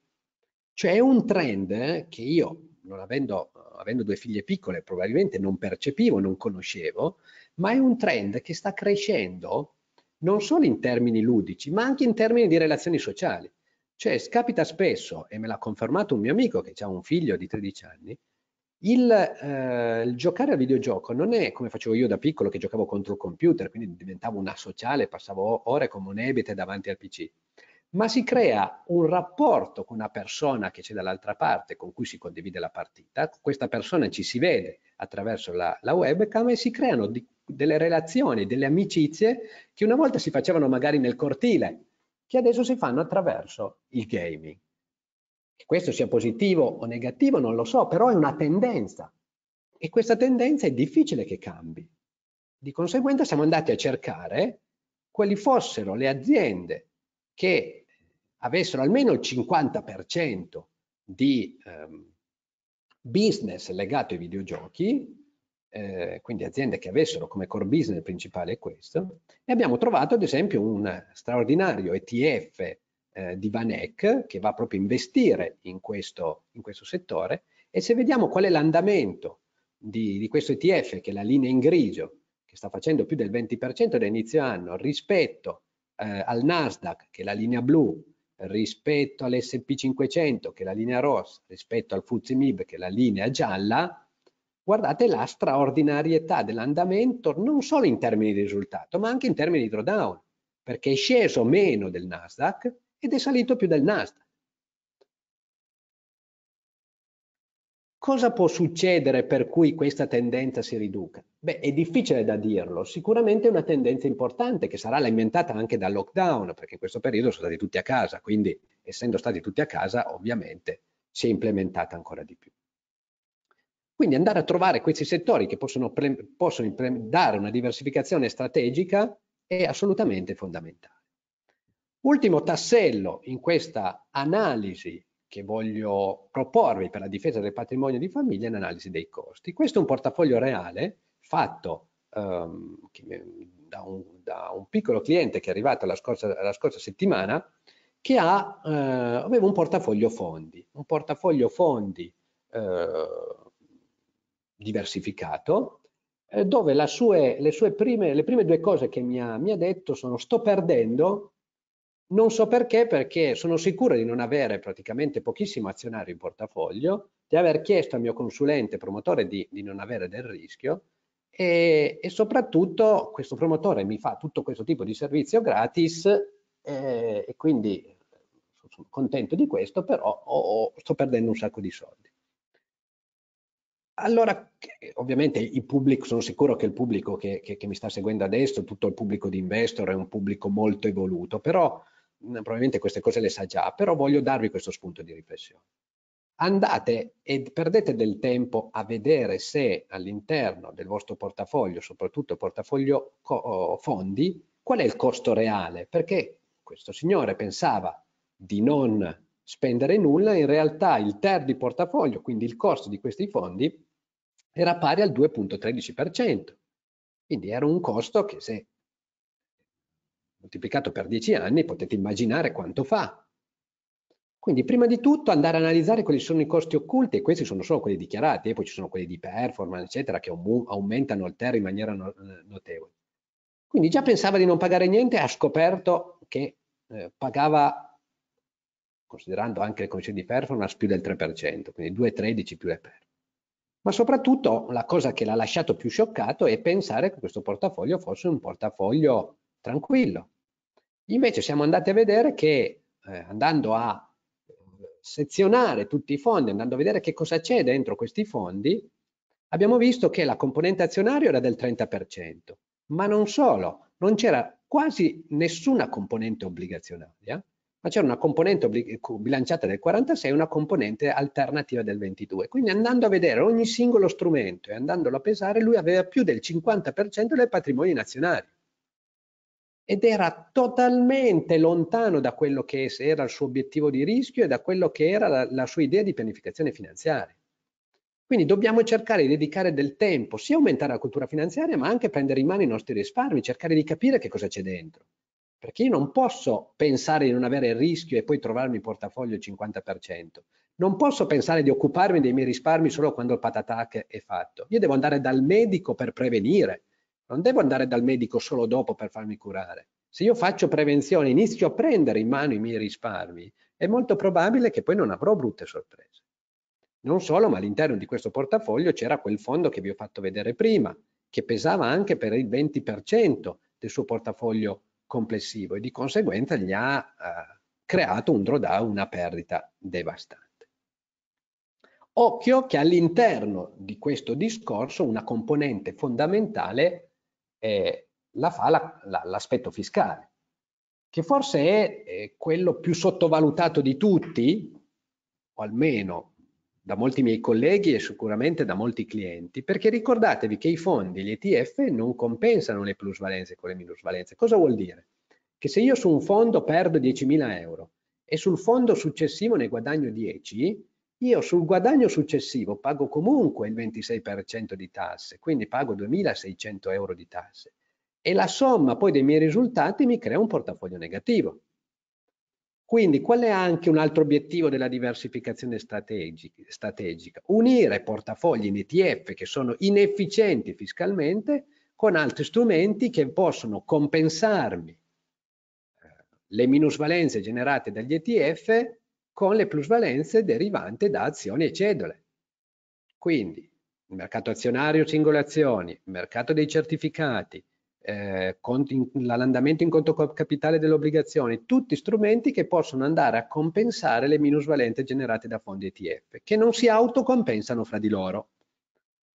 Cioè è un trend eh, che io, avendo, avendo due figlie piccole, probabilmente non percepivo, non conoscevo, ma è un trend che sta crescendo non solo in termini ludici, ma anche in termini di relazioni sociali. Cioè, capita spesso, e me l'ha confermato un mio amico che ha un figlio di 13 anni, il, eh, il, giocare al videogioco non è come facevo io da piccolo che giocavo contro il computer, quindi diventavo una sociale, passavo ore come un ebete davanti al PC, ma si crea un rapporto con una persona che c'è dall'altra parte con cui si condivide la partita, questa persona ci si vede attraverso la, la webcam e si creano di, delle relazioni, delle amicizie che una volta si facevano magari nel cortile, che adesso si fanno attraverso il gaming. Che questo sia positivo o negativo non lo so, però è una tendenza e questa tendenza è difficile che cambi. Di conseguenza siamo andati a cercare quali fossero le aziende che avessero almeno il 50% di ehm, business legato ai videogiochi, eh, quindi aziende che avessero come core business principale questo, e abbiamo trovato ad esempio un straordinario ETF eh, di Vanek che va proprio a investire in questo, in questo settore e se vediamo qual è l'andamento di, di, questo ETF che è la linea in grigio che sta facendo più del 20% da inizio anno rispetto eh, al Nasdaq che è la linea blu rispetto all'SP 500 che è la linea rossa rispetto al FTSE MIB che è la linea gialla guardate la straordinarietà dell'andamento non solo in termini di risultato ma anche in termini di drawdown perché è sceso meno del Nasdaq ed è salito più del Nasdaq. Cosa può succedere per cui questa tendenza si riduca? Beh, è difficile da dirlo, sicuramente è una tendenza importante che sarà alimentata anche dal lockdown, perché in questo periodo sono stati tutti a casa, quindi essendo stati tutti a casa ovviamente si è implementata ancora di più. Quindi andare a trovare questi settori che possono, possono dare una diversificazione strategica è assolutamente fondamentale. Ultimo tassello in questa analisi che voglio proporvi per la difesa del patrimonio di famiglia è l'analisi dei costi. Questo è un portafoglio reale fatto um, da, un, da, un, piccolo cliente che è arrivato la scorsa, la scorsa settimana che ha, eh, aveva un portafoglio fondi, un portafoglio fondi eh, diversificato, eh, dove sue, le, sue prime, le prime due cose che mi ha, mi ha detto sono sto perdendo non so perché, perché sono sicuro di non avere praticamente pochissimo azionario in portafoglio, di aver chiesto al mio consulente promotore di, di non avere del rischio e, e, soprattutto questo promotore mi fa tutto questo tipo di servizio gratis e, eh, e quindi eh, sono contento di questo, però oh, oh, sto perdendo un sacco di soldi. Allora, ovviamente il pubblico, sono sicuro che il pubblico che, che, che mi sta seguendo adesso, tutto il pubblico di investor è un pubblico molto evoluto, però probabilmente queste cose le sa già, però voglio darvi questo spunto di riflessione. Andate e perdete del tempo a vedere se all'interno del vostro portafoglio, soprattutto portafoglio fondi, qual è il costo reale, perché questo signore pensava di non spendere nulla, in realtà il TER di portafoglio, quindi il costo di questi fondi, era pari al 2.13%. Quindi era un costo che se moltiplicato per 10 anni potete immaginare quanto fa. Quindi prima di tutto andare a analizzare quali sono i costi occulti e questi sono solo quelli dichiarati e poi ci sono quelli di performance eccetera che aumentano il TER in maniera eh, notevole. Quindi già pensava di non pagare niente ha scoperto che eh, pagava, considerando anche le commissioni di performance, più del 3%, quindi 2,13 più le performance. Ma soprattutto la cosa che l'ha lasciato più scioccato è pensare che questo portafoglio fosse un portafoglio tranquillo. Invece siamo andati a vedere che eh, andando a sezionare tutti i fondi, andando a vedere che cosa c'è dentro questi fondi, abbiamo visto che la componente azionaria era del 30%, ma non solo, non c'era quasi nessuna componente obbligazionaria, ma c'era una componente bilanciata del 46 e una componente alternativa del 22. Quindi andando a vedere ogni singolo strumento e andandolo a pesare, lui aveva più del 50% del patrimonio nazionale ed era totalmente lontano da quello che era il suo obiettivo di rischio e da quello che era la, la sua idea di pianificazione finanziaria. Quindi dobbiamo cercare di dedicare del tempo, sia aumentare la cultura finanziaria, ma anche prendere in mano i nostri risparmi, cercare di capire che cosa c'è dentro. Perché io non posso pensare di non avere il rischio e poi trovarmi in portafoglio il 50%. Non posso pensare di occuparmi dei miei risparmi solo quando il patatac è fatto. Io devo andare dal medico per prevenire non devo andare dal medico solo dopo per farmi curare. Se io faccio prevenzione, inizio a prendere in mano i miei risparmi, è molto probabile che poi non avrò brutte sorprese. Non solo, ma all'interno di questo portafoglio c'era quel fondo che vi ho fatto vedere prima, che pesava anche per il 20% del suo portafoglio complessivo e di conseguenza gli ha eh, creato un drawdown, una perdita devastante. Occhio che all'interno di questo discorso una componente fondamentale eh, la fa l'aspetto la, la, fiscale, che forse è eh, quello più sottovalutato di tutti, o almeno da molti miei colleghi e sicuramente da molti clienti, perché ricordatevi che i fondi, gli ETF, non compensano le plusvalenze con le minusvalenze. Cosa vuol dire? Che se io su un fondo perdo 10.000 euro e sul fondo successivo ne guadagno 10, io sul guadagno successivo pago comunque il 26% di tasse, quindi pago 2.600 euro di tasse e la somma poi dei miei risultati mi crea un portafoglio negativo. Quindi qual è anche un altro obiettivo della diversificazione strategica? Unire portafogli in ETF che sono inefficienti fiscalmente con altri strumenti che possono compensarmi eh, le minusvalenze generate dagli ETF con le plusvalenze derivante da azioni e cedole. Quindi il mercato azionario singole azioni, il mercato dei certificati, eh, l'andamento in conto capitale delle obbligazioni, tutti strumenti che possono andare a compensare le minusvalenze generate da fondi ETF, che non si autocompensano fra di loro.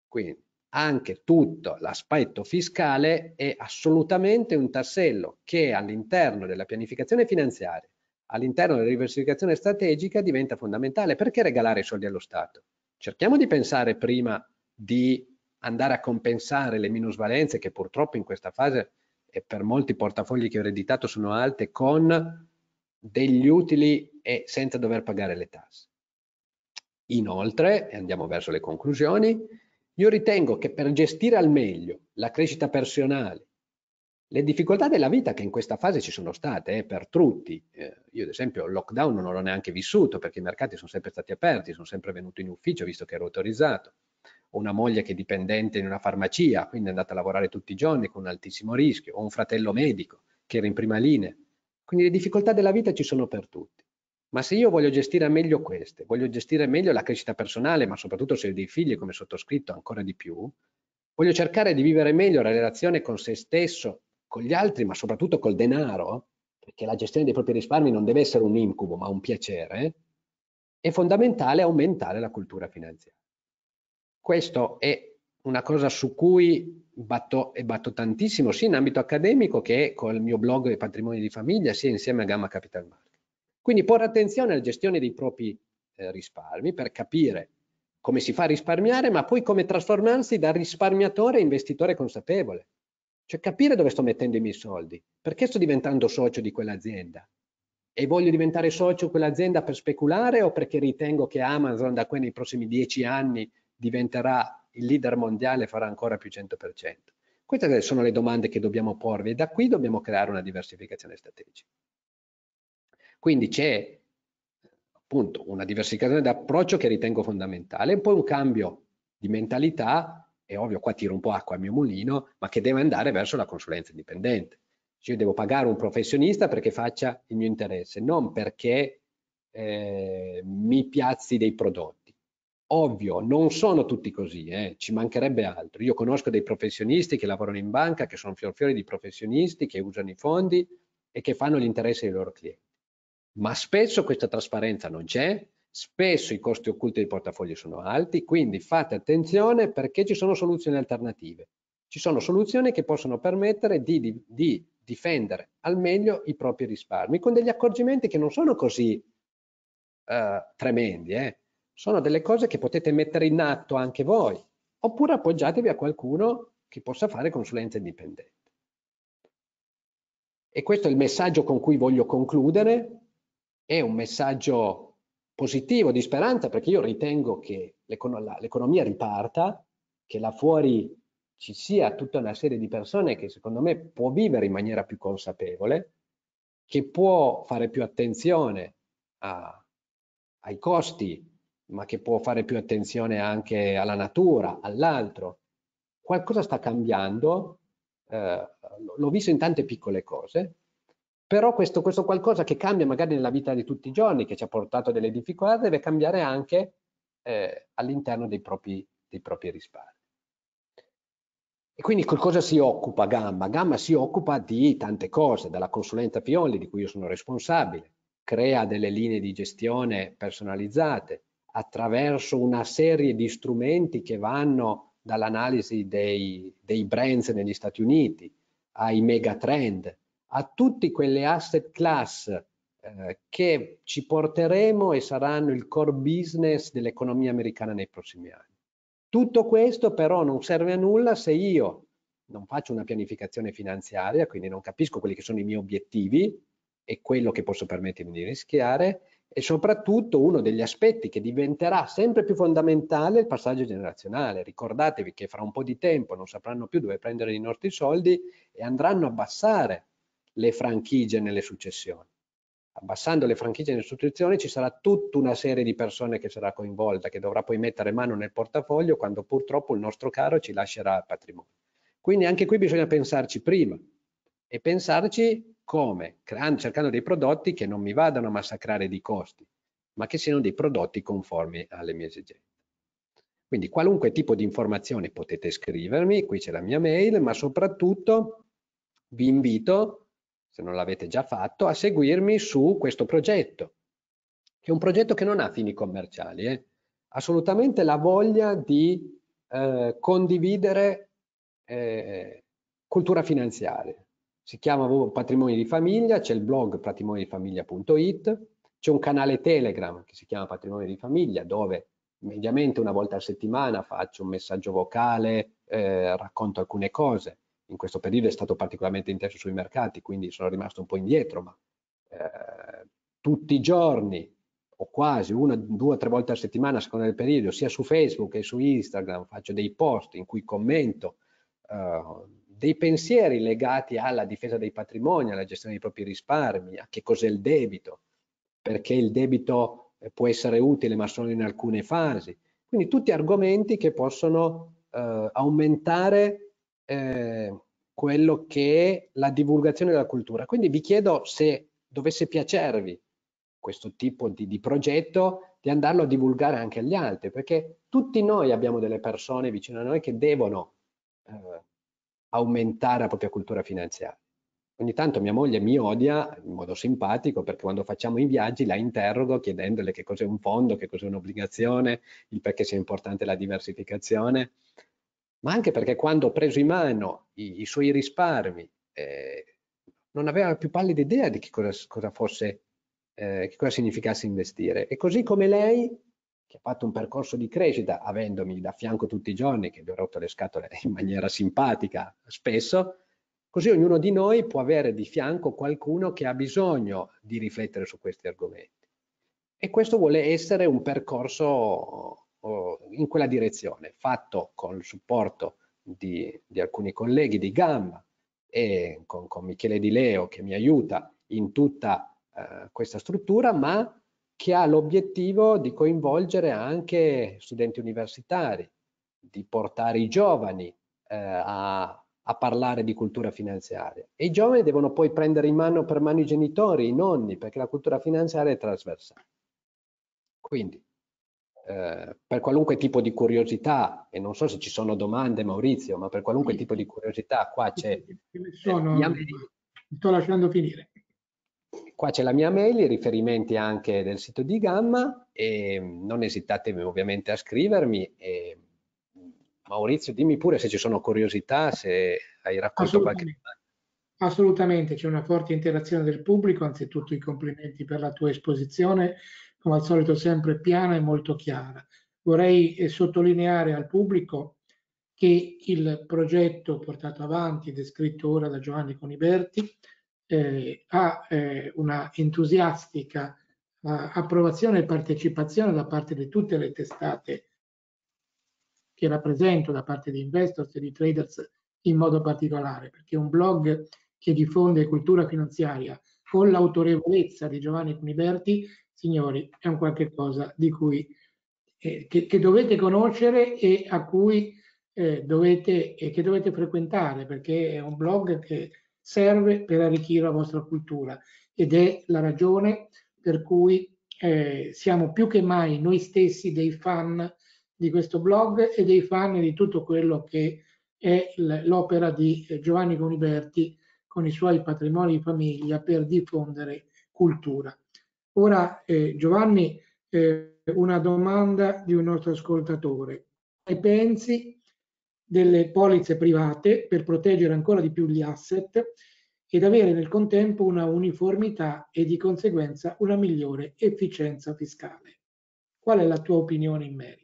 Quindi anche tutto l'aspetto fiscale è assolutamente un tassello che all'interno della pianificazione finanziaria all'interno della diversificazione strategica diventa fondamentale. Perché regalare i soldi allo Stato? Cerchiamo di pensare prima di andare a compensare le minusvalenze che purtroppo in questa fase e per molti portafogli che ho ereditato sono alte con degli utili e senza dover pagare le tasse. Inoltre, e andiamo verso le conclusioni, io ritengo che per gestire al meglio la crescita personale le difficoltà della vita che in questa fase ci sono state eh, per tutti, eh, io ad esempio il lockdown non l'ho neanche vissuto perché i mercati sono sempre stati aperti, sono sempre venuto in ufficio visto che ero autorizzato, ho una moglie che è dipendente in una farmacia, quindi è andata a lavorare tutti i giorni con un altissimo rischio, ho un fratello medico che era in prima linea, quindi le difficoltà della vita ci sono per tutti. Ma se io voglio gestire meglio queste, voglio gestire meglio la crescita personale, ma soprattutto se ho dei figli come sottoscritto ancora di più, voglio cercare di vivere meglio la relazione con se stesso con gli altri, ma soprattutto col denaro, perché la gestione dei propri risparmi non deve essere un incubo, ma un piacere, è fondamentale aumentare la cultura finanziaria. Questo è una cosa su cui batto, e batto tantissimo sia in ambito accademico che col mio blog e patrimonio di famiglia, sia insieme a Gamma Capital Market. Quindi porre attenzione alla gestione dei propri eh, risparmi per capire come si fa a risparmiare, ma poi come trasformarsi da risparmiatore a investitore consapevole. Cioè capire dove sto mettendo i miei soldi, perché sto diventando socio di quell'azienda e voglio diventare socio di quell'azienda per speculare o perché ritengo che Amazon da qui nei prossimi dieci anni diventerà il leader mondiale e farà ancora più 100%. Queste sono le domande che dobbiamo porvi e da qui dobbiamo creare una diversificazione strategica. Quindi c'è appunto una diversificazione d'approccio che ritengo fondamentale poi un cambio di mentalità è ovvio qua tiro un po' acqua al mio mulino, ma che deve andare verso la consulenza indipendente. Cioè, io devo pagare un professionista perché faccia il mio interesse, non perché eh, mi piazzi dei prodotti. Ovvio, non sono tutti così, eh, ci mancherebbe altro. Io conosco dei professionisti che lavorano in banca, che sono fiorfiori di professionisti, che usano i fondi e che fanno l'interesse dei loro clienti. Ma spesso questa trasparenza non c'è, Spesso i costi occulti dei portafogli sono alti, quindi fate attenzione perché ci sono soluzioni alternative. Ci sono soluzioni che possono permettere di, di, di difendere al meglio i propri risparmi con degli accorgimenti che non sono così eh, tremendi. Eh. Sono delle cose che potete mettere in atto anche voi oppure appoggiatevi a qualcuno che possa fare consulenza indipendente. E questo è il messaggio con cui voglio concludere. È un messaggio positivo, di speranza, perché io ritengo che l'economia riparta, che là fuori ci sia tutta una serie di persone che secondo me può vivere in maniera più consapevole, che può fare più attenzione a, ai costi, ma che può fare più attenzione anche alla natura, all'altro. Qualcosa sta cambiando, eh, l'ho visto in tante piccole cose, però questo, questo qualcosa che cambia magari nella vita di tutti i giorni, che ci ha portato a delle difficoltà, deve cambiare anche eh, all'interno dei propri, dei propri risparmi. E quindi cosa si occupa Gamma? Gamma si occupa di tante cose, dalla consulenza Piolli, di cui io sono responsabile, crea delle linee di gestione personalizzate attraverso una serie di strumenti che vanno dall'analisi dei, dei brands negli Stati Uniti ai megatrend, a tutte quelle asset class eh, che ci porteremo e saranno il core business dell'economia americana nei prossimi anni. Tutto questo però non serve a nulla se io non faccio una pianificazione finanziaria, quindi non capisco quelli che sono i miei obiettivi e quello che posso permettermi di rischiare e soprattutto uno degli aspetti che diventerà sempre più fondamentale è il passaggio generazionale. Ricordatevi che fra un po' di tempo non sapranno più dove prendere i nostri soldi e andranno a abbassare le franchigie nelle successioni. Abbassando le franchigie nelle successioni ci sarà tutta una serie di persone che sarà coinvolta, che dovrà poi mettere mano nel portafoglio quando purtroppo il nostro caro ci lascerà il patrimonio. Quindi anche qui bisogna pensarci prima e pensarci come, cercando dei prodotti che non mi vadano a massacrare di costi, ma che siano dei prodotti conformi alle mie esigenze. Quindi qualunque tipo di informazione potete scrivermi, qui c'è la mia mail, ma soprattutto vi invito se non l'avete già fatto, a seguirmi su questo progetto, che è un progetto che non ha fini commerciali, eh? assolutamente la voglia di eh, condividere eh, cultura finanziaria. Si chiama Patrimoni di Famiglia, c'è il blog patrimoniodifamiglia.it, c'è un canale Telegram che si chiama Patrimoni di Famiglia, dove mediamente una volta a settimana faccio un messaggio vocale, eh, racconto alcune cose in questo periodo è stato particolarmente intenso sui mercati, quindi sono rimasto un po' indietro, ma eh, tutti i giorni o quasi una, due o tre volte a settimana, a seconda del periodo, sia su Facebook che su Instagram, faccio dei post in cui commento eh, dei pensieri legati alla difesa dei patrimoni, alla gestione dei propri risparmi, a che cos'è il debito, perché il debito eh, può essere utile ma solo in alcune fasi. Quindi tutti argomenti che possono eh, aumentare eh, quello che è la divulgazione della cultura. Quindi vi chiedo se dovesse piacervi questo tipo di, di progetto, di andarlo a divulgare anche agli altri, perché tutti noi abbiamo delle persone vicino a noi che devono eh, aumentare la propria cultura finanziaria. Ogni tanto mia moglie mi odia in modo simpatico perché quando facciamo i viaggi la interrogo chiedendole che cos'è un fondo, che cos'è un'obbligazione, il perché sia importante la diversificazione ma anche perché quando ho preso in mano i, i suoi risparmi eh, non aveva più pallida idea di che cosa, cosa fosse, eh, che cosa significasse investire. E così come lei, che ha fatto un percorso di crescita avendomi da fianco tutti i giorni, che vi ho rotto le scatole in maniera simpatica spesso, così ognuno di noi può avere di fianco qualcuno che ha bisogno di riflettere su questi argomenti. E questo vuole essere un percorso o in quella direzione, fatto con il supporto di, di alcuni colleghi di Gamma e con, con, Michele Di Leo che mi aiuta in tutta eh, questa struttura, ma che ha l'obiettivo di coinvolgere anche studenti universitari, di portare i giovani eh, a a parlare di cultura finanziaria. E i giovani devono poi prendere in mano per mano i genitori, i nonni, perché la cultura finanziaria è trasversale. Quindi eh, per qualunque tipo di curiosità, e non so se ci sono domande Maurizio, ma per qualunque sì. tipo di curiosità qua c'è... Sono, mia... sto lasciando finire. Qua c'è la mia mail, i riferimenti anche del sito di Gamma e non esitate ovviamente a scrivermi. E... Maurizio, dimmi pure se ci sono curiosità, se hai raccolto qualche... Assolutamente, c'è una forte interazione del pubblico, anzitutto i complimenti per la tua esposizione come al solito sempre piana e molto chiara. Vorrei eh, sottolineare al pubblico che il progetto portato avanti, descritto ora da Giovanni Coniberti, eh, ha eh, una entusiastica eh, approvazione e partecipazione da parte di tutte le testate che rappresento, da parte di investors e di traders in modo particolare, perché un blog che diffonde cultura finanziaria con l'autorevolezza di Giovanni Cuniberti signori, è un qualche cosa di cui, eh, che, che, dovete conoscere e a cui eh, dovete, eh, che dovete frequentare, perché è un blog che serve per arricchire la vostra cultura ed è la ragione per cui eh, siamo più che mai noi stessi dei fan di questo blog e dei fan di tutto quello che è l'opera di Giovanni Coniberti con i suoi patrimoni di famiglia per diffondere cultura. Ora eh, Giovanni, eh, una domanda di un nostro ascoltatore. E pensi delle polizze private per proteggere ancora di più gli asset ed avere nel contempo una uniformità e di conseguenza una migliore efficienza fiscale. Qual è la tua opinione in merito?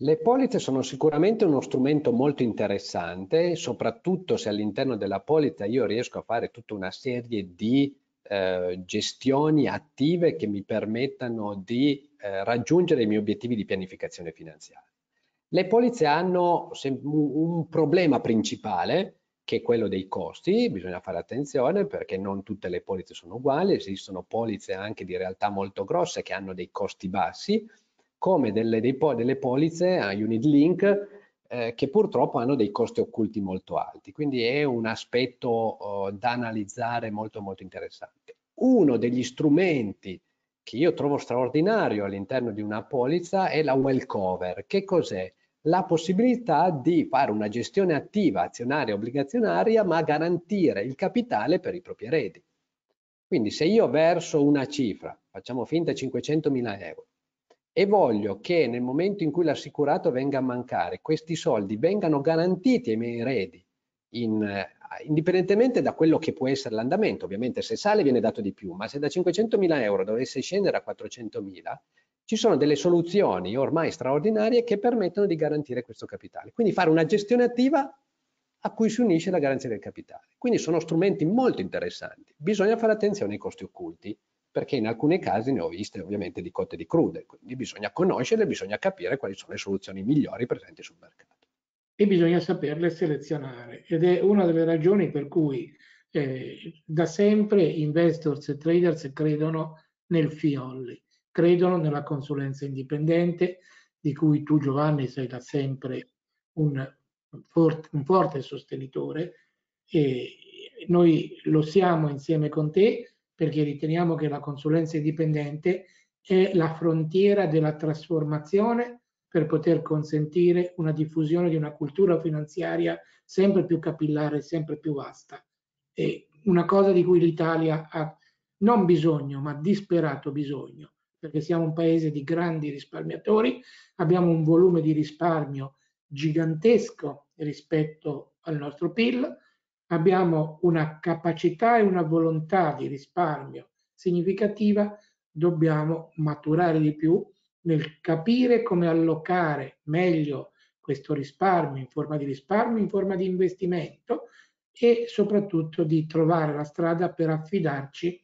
Le polizze sono sicuramente uno strumento molto interessante, soprattutto se all'interno della polizza io riesco a fare tutta una serie di eh, gestioni attive che mi permettano di eh, raggiungere i miei obiettivi di pianificazione finanziaria. Le polizze hanno un problema principale che è quello dei costi, bisogna fare attenzione perché non tutte le polizze sono uguali, esistono polizze anche di realtà molto grosse che hanno dei costi bassi, come delle, dei, delle polizze a eh, Unit Link eh, che purtroppo hanno dei costi occulti molto alti, quindi è un aspetto eh, da analizzare molto molto interessante uno degli strumenti che io trovo straordinario all'interno di una polizza è la well cover. Che cos'è? La possibilità di fare una gestione attiva, azionaria, obbligazionaria, ma garantire il capitale per i propri eredi. Quindi se io verso una cifra, facciamo finta 500.000 euro, e voglio che nel momento in cui l'assicurato venga a mancare, questi soldi vengano garantiti ai miei eredi in eh, indipendentemente da quello che può essere l'andamento, ovviamente se sale viene dato di più, ma se da 500.000 euro dovesse scendere a 400.000, ci sono delle soluzioni ormai straordinarie che permettono di garantire questo capitale. Quindi fare una gestione attiva a cui si unisce la garanzia del capitale. Quindi sono strumenti molto interessanti. Bisogna fare attenzione ai costi occulti, perché in alcuni casi ne ho viste ovviamente di cotte di crude, quindi bisogna conoscerle, bisogna capire quali sono le soluzioni migliori presenti sul mercato e bisogna saperle selezionare ed è una delle ragioni per cui eh, da sempre investors e traders credono nel FIOLLI, credono nella consulenza indipendente di cui tu Giovanni sei da sempre un, forte, un forte sostenitore e noi lo siamo insieme con te perché riteniamo che la consulenza indipendente è la frontiera della trasformazione per poter consentire una diffusione di una cultura finanziaria sempre più capillare, sempre più vasta. E una cosa di cui l'Italia ha non bisogno, ma disperato bisogno, perché siamo un paese di grandi risparmiatori, abbiamo un volume di risparmio gigantesco rispetto al nostro PIL, abbiamo una capacità e una volontà di risparmio significativa, dobbiamo maturare di più nel capire come allocare meglio questo risparmio in forma di risparmio, in forma di investimento e soprattutto di trovare la strada per affidarci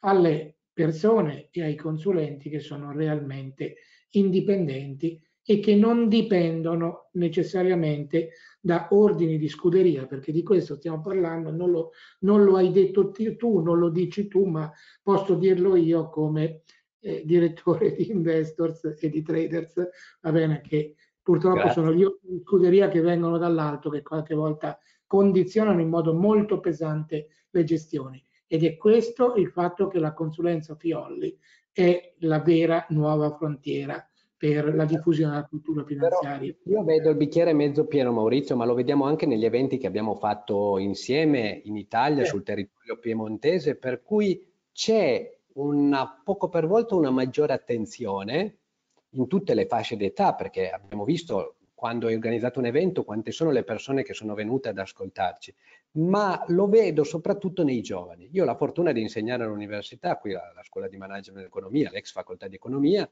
alle persone e ai consulenti che sono realmente indipendenti e che non dipendono necessariamente da ordini di scuderia, perché di questo stiamo parlando, non lo, non lo hai detto tu, non lo dici tu, ma posso dirlo io come eh, direttore di investors e di traders, va bene, che purtroppo Grazie. sono gli scuderia che vengono dall'alto, che qualche volta condizionano in modo molto pesante le gestioni. Ed è questo il fatto che la consulenza Fiolli è la vera nuova frontiera per la diffusione della cultura finanziaria. Però io vedo il bicchiere mezzo pieno, Maurizio, ma lo vediamo anche negli eventi che abbiamo fatto insieme in Italia, sì. sul territorio piemontese, per cui c'è una, poco per volta una maggiore attenzione in tutte le fasce d'età, perché abbiamo visto quando hai organizzato un evento quante sono le persone che sono venute ad ascoltarci, ma lo vedo soprattutto nei giovani. Io ho la fortuna di insegnare all'università, qui alla scuola di management e economia, l'ex facoltà di economia,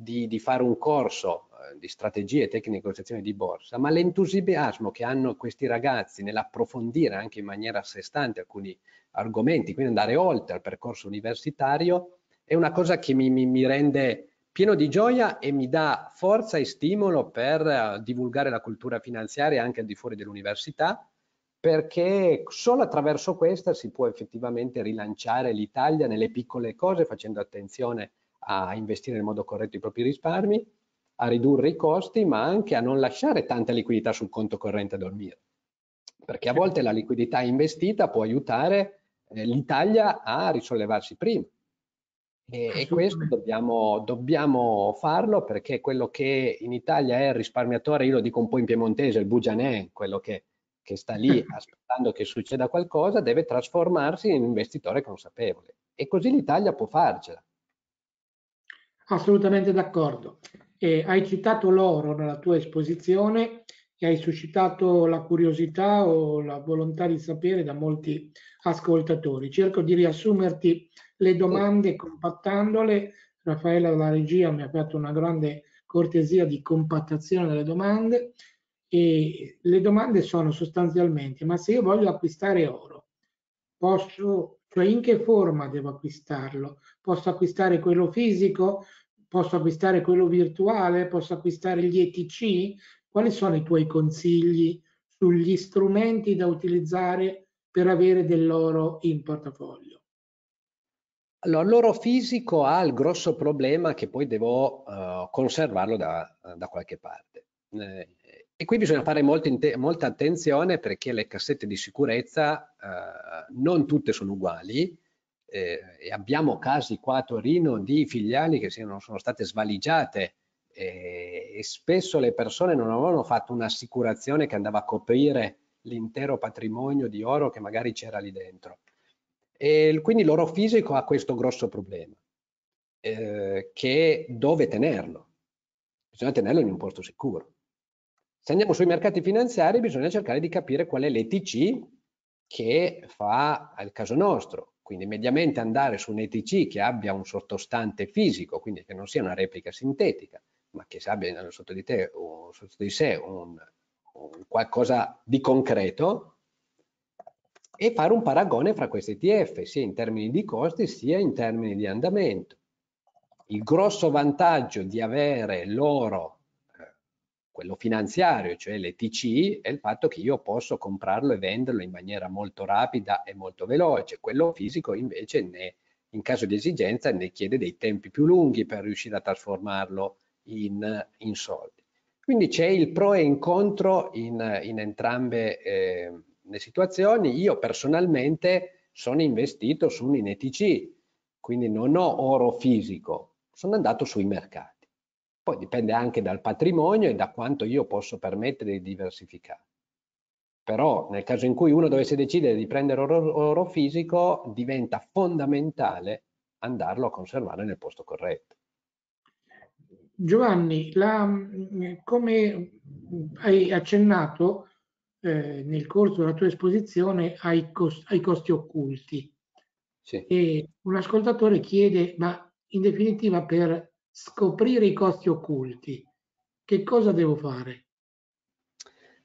di, di fare un corso eh, di strategie tecniche di negoziazione di borsa, ma l'entusiasmo che hanno questi ragazzi nell'approfondire anche in maniera a sé stante alcuni argomenti, quindi andare oltre al percorso universitario, è una cosa che mi, mi, mi rende pieno di gioia e mi dà forza e stimolo per eh, divulgare la cultura finanziaria anche al di fuori dell'università, perché solo attraverso questa si può effettivamente rilanciare l'Italia nelle piccole cose, facendo attenzione a a investire nel modo corretto i propri risparmi, a ridurre i costi, ma anche a non lasciare tanta liquidità sul conto corrente a dormire. Perché a volte la liquidità investita può aiutare eh, l'Italia a risollevarsi prima. E, e questo dobbiamo, dobbiamo, farlo perché quello che in Italia è il risparmiatore, io lo dico un po' in piemontese, il bugianè, quello che, che sta lì [laughs] aspettando che succeda qualcosa, deve trasformarsi in un investitore consapevole. E così l'Italia può farcela Assolutamente d'accordo. Eh, hai citato l'oro nella tua esposizione e hai suscitato la curiosità o la volontà di sapere da molti ascoltatori. Cerco di riassumerti le domande compattandole. Raffaella dalla regia mi ha fatto una grande cortesia di compattazione delle domande e le domande sono sostanzialmente ma se io voglio acquistare oro posso cioè in che forma devo acquistarlo posso acquistare quello fisico posso acquistare quello virtuale? Posso acquistare gli ETC? Quali sono i tuoi consigli sugli strumenti da utilizzare per avere dell'oro in portafoglio? Allora, l'oro fisico ha il grosso problema che poi devo uh, conservarlo da, da, qualche parte. Eh, e qui bisogna fare molta attenzione perché le cassette di sicurezza uh, non tutte sono uguali, eh, abbiamo casi qua a Torino di filiali che siano, sono state svaligiate eh, e spesso le persone non avevano fatto un'assicurazione che andava a coprire l'intero patrimonio di oro che magari c'era lì dentro. E quindi l'oro fisico ha questo grosso problema, eh, che dove tenerlo? Bisogna tenerlo in un posto sicuro. Se andiamo sui mercati finanziari bisogna cercare di capire qual è l'ETC che fa al caso nostro, quindi mediamente andare su un ETC che abbia un sottostante fisico, quindi che non sia una replica sintetica, ma che abbia sotto di, te, sotto di sé un, un qualcosa di concreto, e fare un paragone fra questi ETF, sia in termini di costi sia in termini di andamento. Il grosso vantaggio di avere l'oro quello finanziario, cioè l'ETC, è il fatto che io posso comprarlo e venderlo in maniera molto rapida e molto veloce. Quello fisico invece ne, in caso di esigenza ne chiede dei tempi più lunghi per riuscire a trasformarlo in, in soldi. Quindi c'è il pro e il contro in, in entrambe eh, le situazioni. Io personalmente sono investito su un INETC, quindi non ho oro fisico, sono andato sui mercati. Poi dipende anche dal patrimonio e da quanto io posso permettere di diversificare. Però nel caso in cui uno dovesse decidere di prendere oro, oro fisico, diventa fondamentale andarlo a conservare nel posto corretto. Giovanni, la, come hai accennato eh, nel corso della tua esposizione ai, cost, ai costi occulti, sì. un ascoltatore chiede, ma in definitiva per scoprire i costi occulti, che cosa devo fare?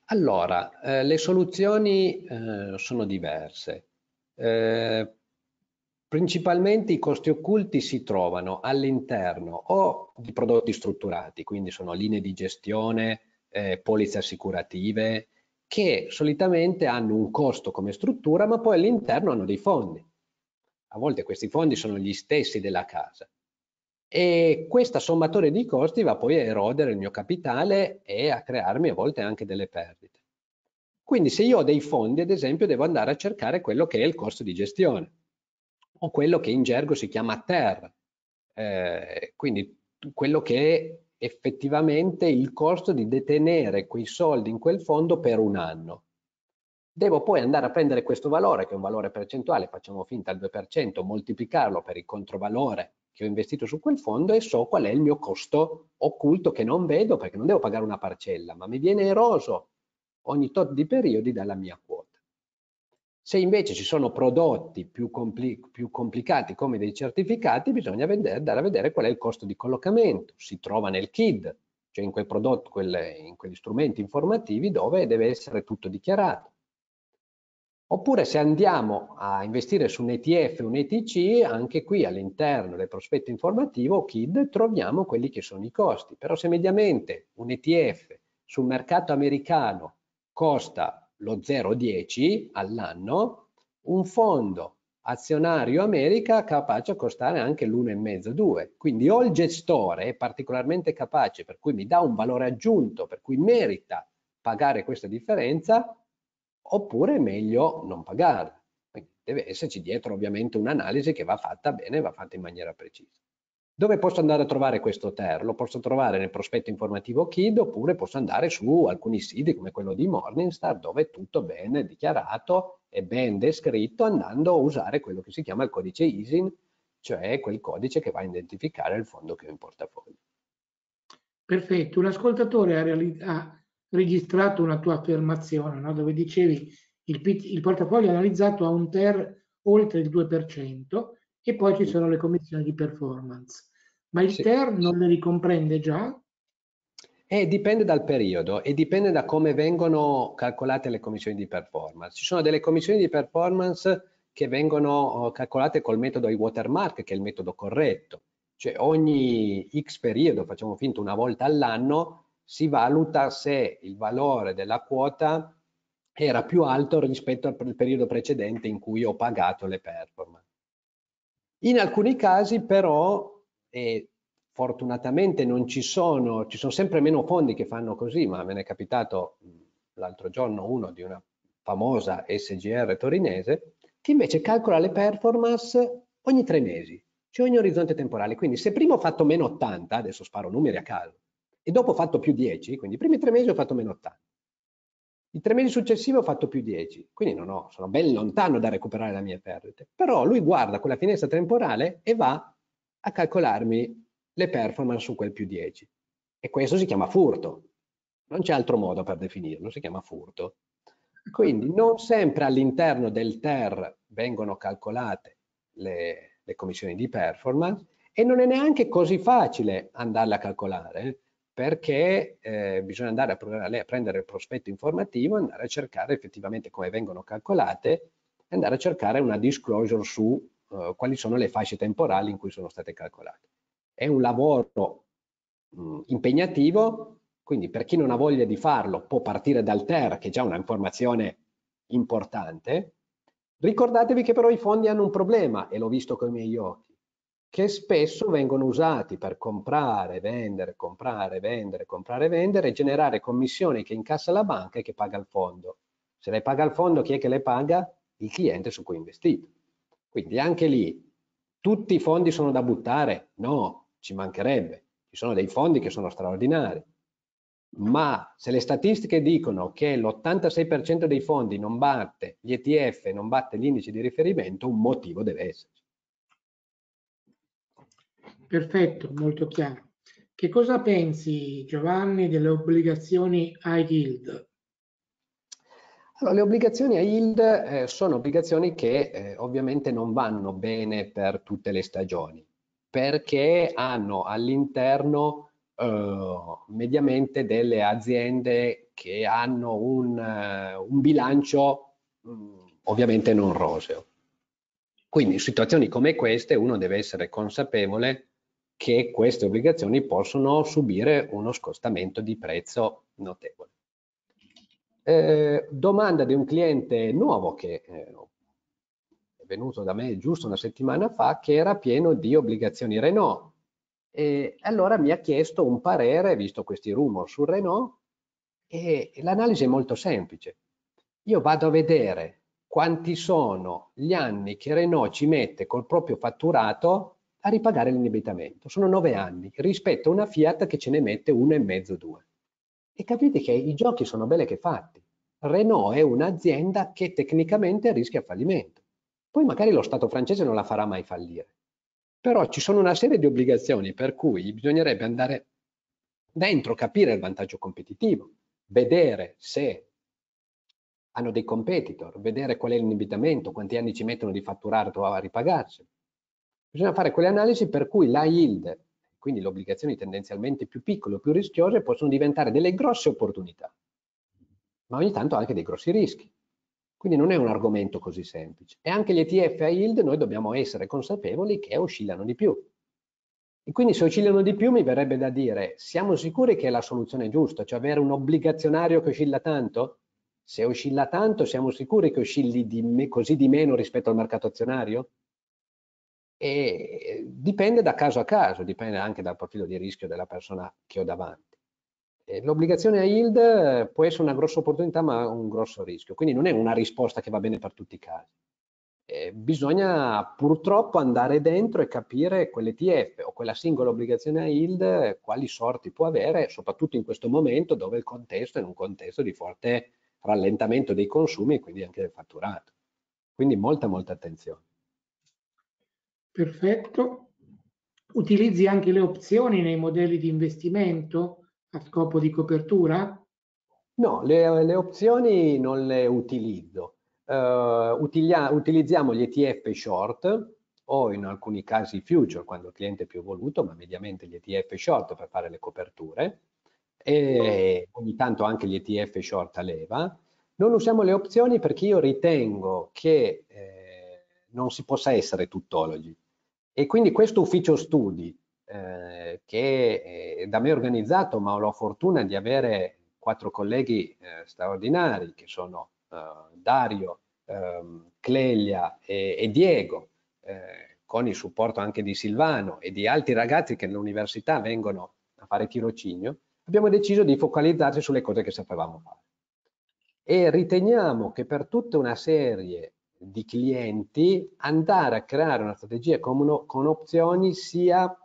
Allora, eh, le soluzioni eh, sono diverse. Eh, principalmente i costi occulti si trovano all'interno o di prodotti strutturati, quindi sono linee di gestione, eh, polizze assicurative, che solitamente hanno un costo come struttura, ma poi all'interno hanno dei fondi. A volte questi fondi sono gli stessi della casa e questa sommatoria di costi va poi a erodere il mio capitale e a crearmi a volte anche delle perdite. Quindi se io ho dei fondi, ad esempio, devo andare a cercare quello che è il costo di gestione o quello che in gergo si chiama terra, eh, quindi quello che è effettivamente il costo di detenere quei soldi in quel fondo per un anno. Devo poi andare a prendere questo valore, che è un valore percentuale, facciamo finta al 2%, moltiplicarlo per il controvalore che ho investito su quel fondo e so qual è il mio costo occulto che non vedo perché non devo pagare una parcella, ma mi viene eroso ogni tot di periodi dalla mia quota. Se invece ci sono prodotti più, compli più complicati come dei certificati, bisogna andare a vedere qual è il costo di collocamento. Si trova nel KID, cioè in quei prodotti, quelle, in quegli strumenti informativi dove deve essere tutto dichiarato. Oppure se andiamo a investire su un ETF, un ETC, anche qui all'interno del prospetto informativo KID troviamo quelli che sono i costi. Però se mediamente un ETF sul mercato americano costa lo 0,10 all'anno, un fondo azionario America capace a costare anche l'1,5-2. Quindi o il gestore è particolarmente capace, per cui mi dà un valore aggiunto, per cui merita pagare questa differenza, oppure è meglio non pagare. deve esserci dietro ovviamente un'analisi che va fatta bene, va fatta in maniera precisa. Dove posso andare a trovare questo TER? Lo posso trovare nel prospetto informativo KID oppure posso andare su alcuni siti come quello di Morningstar dove è tutto ben dichiarato e ben descritto andando a usare quello che si chiama il codice ISIN, cioè quel codice che va a identificare il fondo che ho in portafoglio. Perfetto, un ascoltatore ha, ha registrato una tua affermazione no? dove dicevi il, il portafoglio analizzato ha un TER oltre il 2% e poi ci sono le commissioni di performance. Ma il sì. TER non le ricomprende già? Eh, dipende dal periodo e dipende da come vengono calcolate le commissioni di performance. Ci sono delle commissioni di performance che vengono eh, calcolate col metodo i watermark, che è il metodo corretto. Cioè ogni X periodo, facciamo finta una volta all'anno, si valuta se il valore della quota era più alto rispetto al periodo precedente in cui ho pagato le performance. In alcuni casi però, e fortunatamente non ci sono, ci sono sempre meno fondi che fanno così, ma me ne è capitato l'altro giorno uno di una famosa SGR torinese, che invece calcola le performance ogni tre mesi, cioè ogni orizzonte temporale. Quindi se prima ho fatto meno 80, adesso sparo numeri a caso, e dopo ho fatto più 10, quindi i primi tre mesi ho fatto meno 80. I tre mesi successivi ho fatto più 10, quindi non ho, sono ben lontano da recuperare le mie perdite. Però lui guarda quella finestra temporale e va a calcolarmi le performance su quel più 10. E questo si chiama furto. Non c'è altro modo per definirlo, si chiama furto. Quindi non sempre all'interno del TER vengono calcolate le, le commissioni di performance e non è neanche così facile andarle a calcolare. Eh perché eh, bisogna andare a, a prendere il prospetto informativo, andare a cercare effettivamente come vengono calcolate e andare a cercare una disclosure su eh, quali sono le fasce temporali in cui sono state calcolate. È un lavoro mh, mm, impegnativo, quindi per chi non ha voglia di farlo può partire dal TER, che è già una informazione importante. Ricordatevi che però i fondi hanno un problema, e l'ho visto con i miei occhi che spesso vengono usati per comprare, vendere, comprare, vendere, comprare, vendere e generare commissioni che incassa la banca e che paga il fondo. Se le paga il fondo, chi è che le paga? Il cliente su cui investito. Quindi anche lì, tutti i fondi sono da buttare? No, ci mancherebbe. Ci sono dei fondi che sono straordinari. Ma se le statistiche dicono che l'86% dei fondi non batte gli ETF, non batte gli indici di riferimento, un motivo deve esserci. Perfetto, molto chiaro. Che cosa pensi, Giovanni, delle obbligazioni a yield? Allora, le obbligazioni a yield eh, sono obbligazioni che eh, ovviamente non vanno bene per tutte le stagioni, perché hanno all'interno eh, mediamente delle aziende che hanno un, eh, un bilancio mh, mm, ovviamente non roseo. Quindi in situazioni come queste uno deve essere consapevole che queste obbligazioni possono subire uno scostamento di prezzo notevole. Eh, domanda di un cliente nuovo che eh, è venuto da me giusto una settimana fa che era pieno di obbligazioni Renault e allora mi ha chiesto un parere visto questi rumor su Renault e l'analisi è molto semplice. Io vado a vedere quanti sono gli anni che Renault ci mette col proprio fatturato a ripagare l'indebitamento. Sono nove anni rispetto a una Fiat che ce ne mette uno e mezzo, due. E capite che i giochi sono belle che fatti. Renault è un'azienda che tecnicamente rischia fallimento. Poi magari lo Stato francese non la farà mai fallire. Però ci sono una serie di obbligazioni per cui bisognerebbe andare dentro, capire il vantaggio competitivo, vedere se hanno dei competitor, vedere qual è l'indebitamento, quanti anni ci mettono di fatturato a ripagarsi, Bisogna fare quelle analisi per cui la yield, quindi le obbligazioni tendenzialmente più piccole o più rischiose, possono diventare delle grosse opportunità, ma ogni tanto anche dei grossi rischi. Quindi non è un argomento così semplice. E anche gli ETF a yield noi dobbiamo essere consapevoli che oscillano di più. E quindi se oscillano di più mi verrebbe da dire, siamo sicuri che è la soluzione giusta, cioè avere un obbligazionario che oscilla tanto? Se oscilla tanto siamo sicuri che oscilli di me, così di meno rispetto al mercato azionario? e eh, dipende da caso a caso, dipende anche dal profilo di rischio della persona che ho davanti. L'obbligazione a yield eh, può essere una grossa opportunità ma un grosso rischio, quindi non è una risposta che va bene per tutti i casi. Eh, bisogna purtroppo andare dentro e capire quell'ETF o quella singola obbligazione a yield quali sorti può avere, soprattutto in questo momento dove il contesto è un contesto di forte rallentamento dei consumi e quindi anche del fatturato. Quindi molta molta attenzione. Perfetto. Utilizzi anche le opzioni nei modelli di investimento a scopo di copertura? No, le, le opzioni non le utilizzo. Uh, eh, utilia, utilizziamo gli ETF short o in alcuni casi future quando il cliente è più voluto, ma mediamente gli ETF short per fare le coperture e ogni tanto anche gli ETF short a leva. Non usiamo le opzioni perché io ritengo che eh, non si possa essere tuttologi. E quindi questo ufficio studi, eh, che è da me organizzato, ma ho la fortuna di avere quattro colleghi eh, straordinari, che sono eh, Dario, ehm, Clelia e, e Diego, eh, con il supporto anche di Silvano e di altri ragazzi che nell'università vengono a fare tirocinio, abbiamo deciso di focalizzarci sulle cose che sapevamo fare. E riteniamo che per tutta una serie di clienti, andare a creare una strategia con, con opzioni sia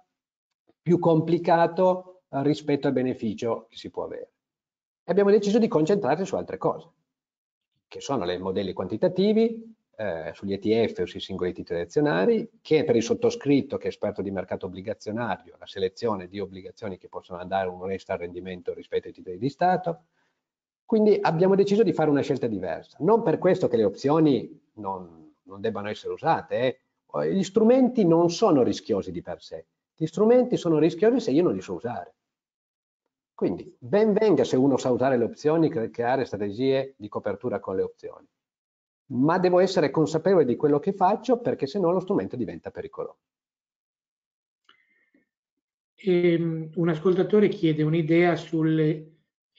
più complicato eh, rispetto al beneficio che si può avere. E abbiamo deciso di concentrarci su altre cose, che sono i modelli quantitativi, eh, sugli ETF o sui singoli titoli azionari, che per il sottoscritto che è esperto di mercato obbligazionario, la selezione di obbligazioni che possono andare un onesto rendimento rispetto ai titoli di Stato, quindi abbiamo deciso di fare una scelta diversa. Non per questo che le opzioni non, non debbano essere usate. Eh. Gli strumenti non sono rischiosi di per sé. Gli strumenti sono rischiosi se io non li so usare. Quindi ben venga se uno sa usare le opzioni, creare strategie di copertura con le opzioni. Ma devo essere consapevole di quello che faccio perché se no lo strumento diventa pericoloso. Um, un ascoltatore chiede un'idea sulle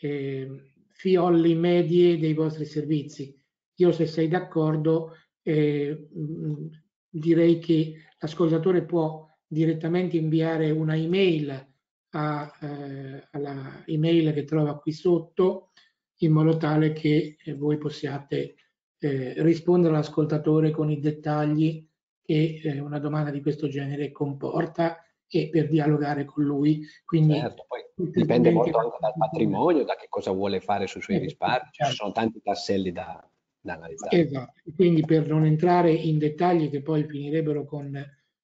eh, fiolli medie dei vostri servizi. Io se sei d'accordo eh, mm, direi che l'ascoltatore può direttamente inviare una email a, eh, alla email che trova qui sotto in modo tale che eh, voi possiate eh, rispondere all'ascoltatore con i dettagli che eh, una domanda di questo genere comporta e per dialogare con lui. Quindi, certo, dipende molto anche dal patrimonio, da che cosa vuole fare sui suoi eh, risparmi, certo. ci sono tanti tasselli da, da analizzare. Esatto, quindi per non entrare in dettagli che poi finirebbero con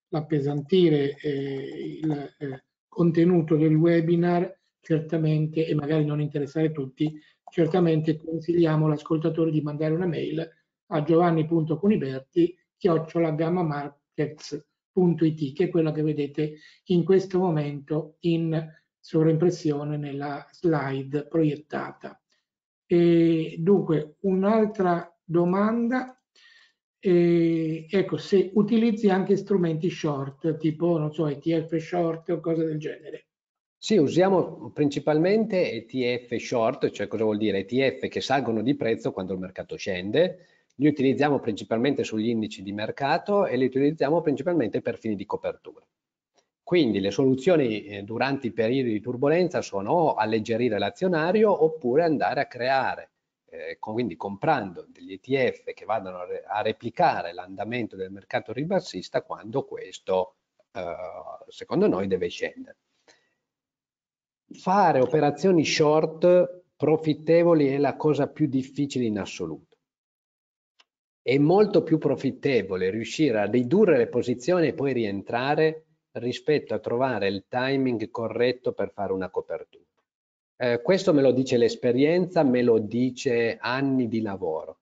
l'appesantire eh, il eh, contenuto del webinar, certamente, e magari non interessare tutti, certamente consigliamo all'ascoltatore di mandare una mail a giovanni.cuniberti chiocciolagammamarkets.com www.it, che è quella che vedete in questo momento in sovraimpressione nella slide proiettata. E dunque, un'altra domanda, eh, ecco, se utilizzi anche strumenti short, tipo, non so, ETF short o cose del genere. Sì, usiamo principalmente ETF short, cioè cosa vuol dire? ETF che salgono di prezzo quando il mercato scende, li utilizziamo principalmente sugli indici di mercato e li utilizziamo principalmente per fini di copertura. Quindi le soluzioni eh, durante i periodi di turbolenza sono alleggerire l'azionario oppure andare a creare, eh, con, quindi comprando degli ETF che vadano a, re a replicare l'andamento del mercato ribassista quando questo, eh, secondo noi, deve scendere. Fare operazioni short profittevoli è la cosa più difficile in assoluto è molto più profittevole riuscire a ridurre le posizioni e poi rientrare rispetto a trovare il timing corretto per fare una copertura. Eh, questo me lo dice l'esperienza, me lo dice anni di lavoro.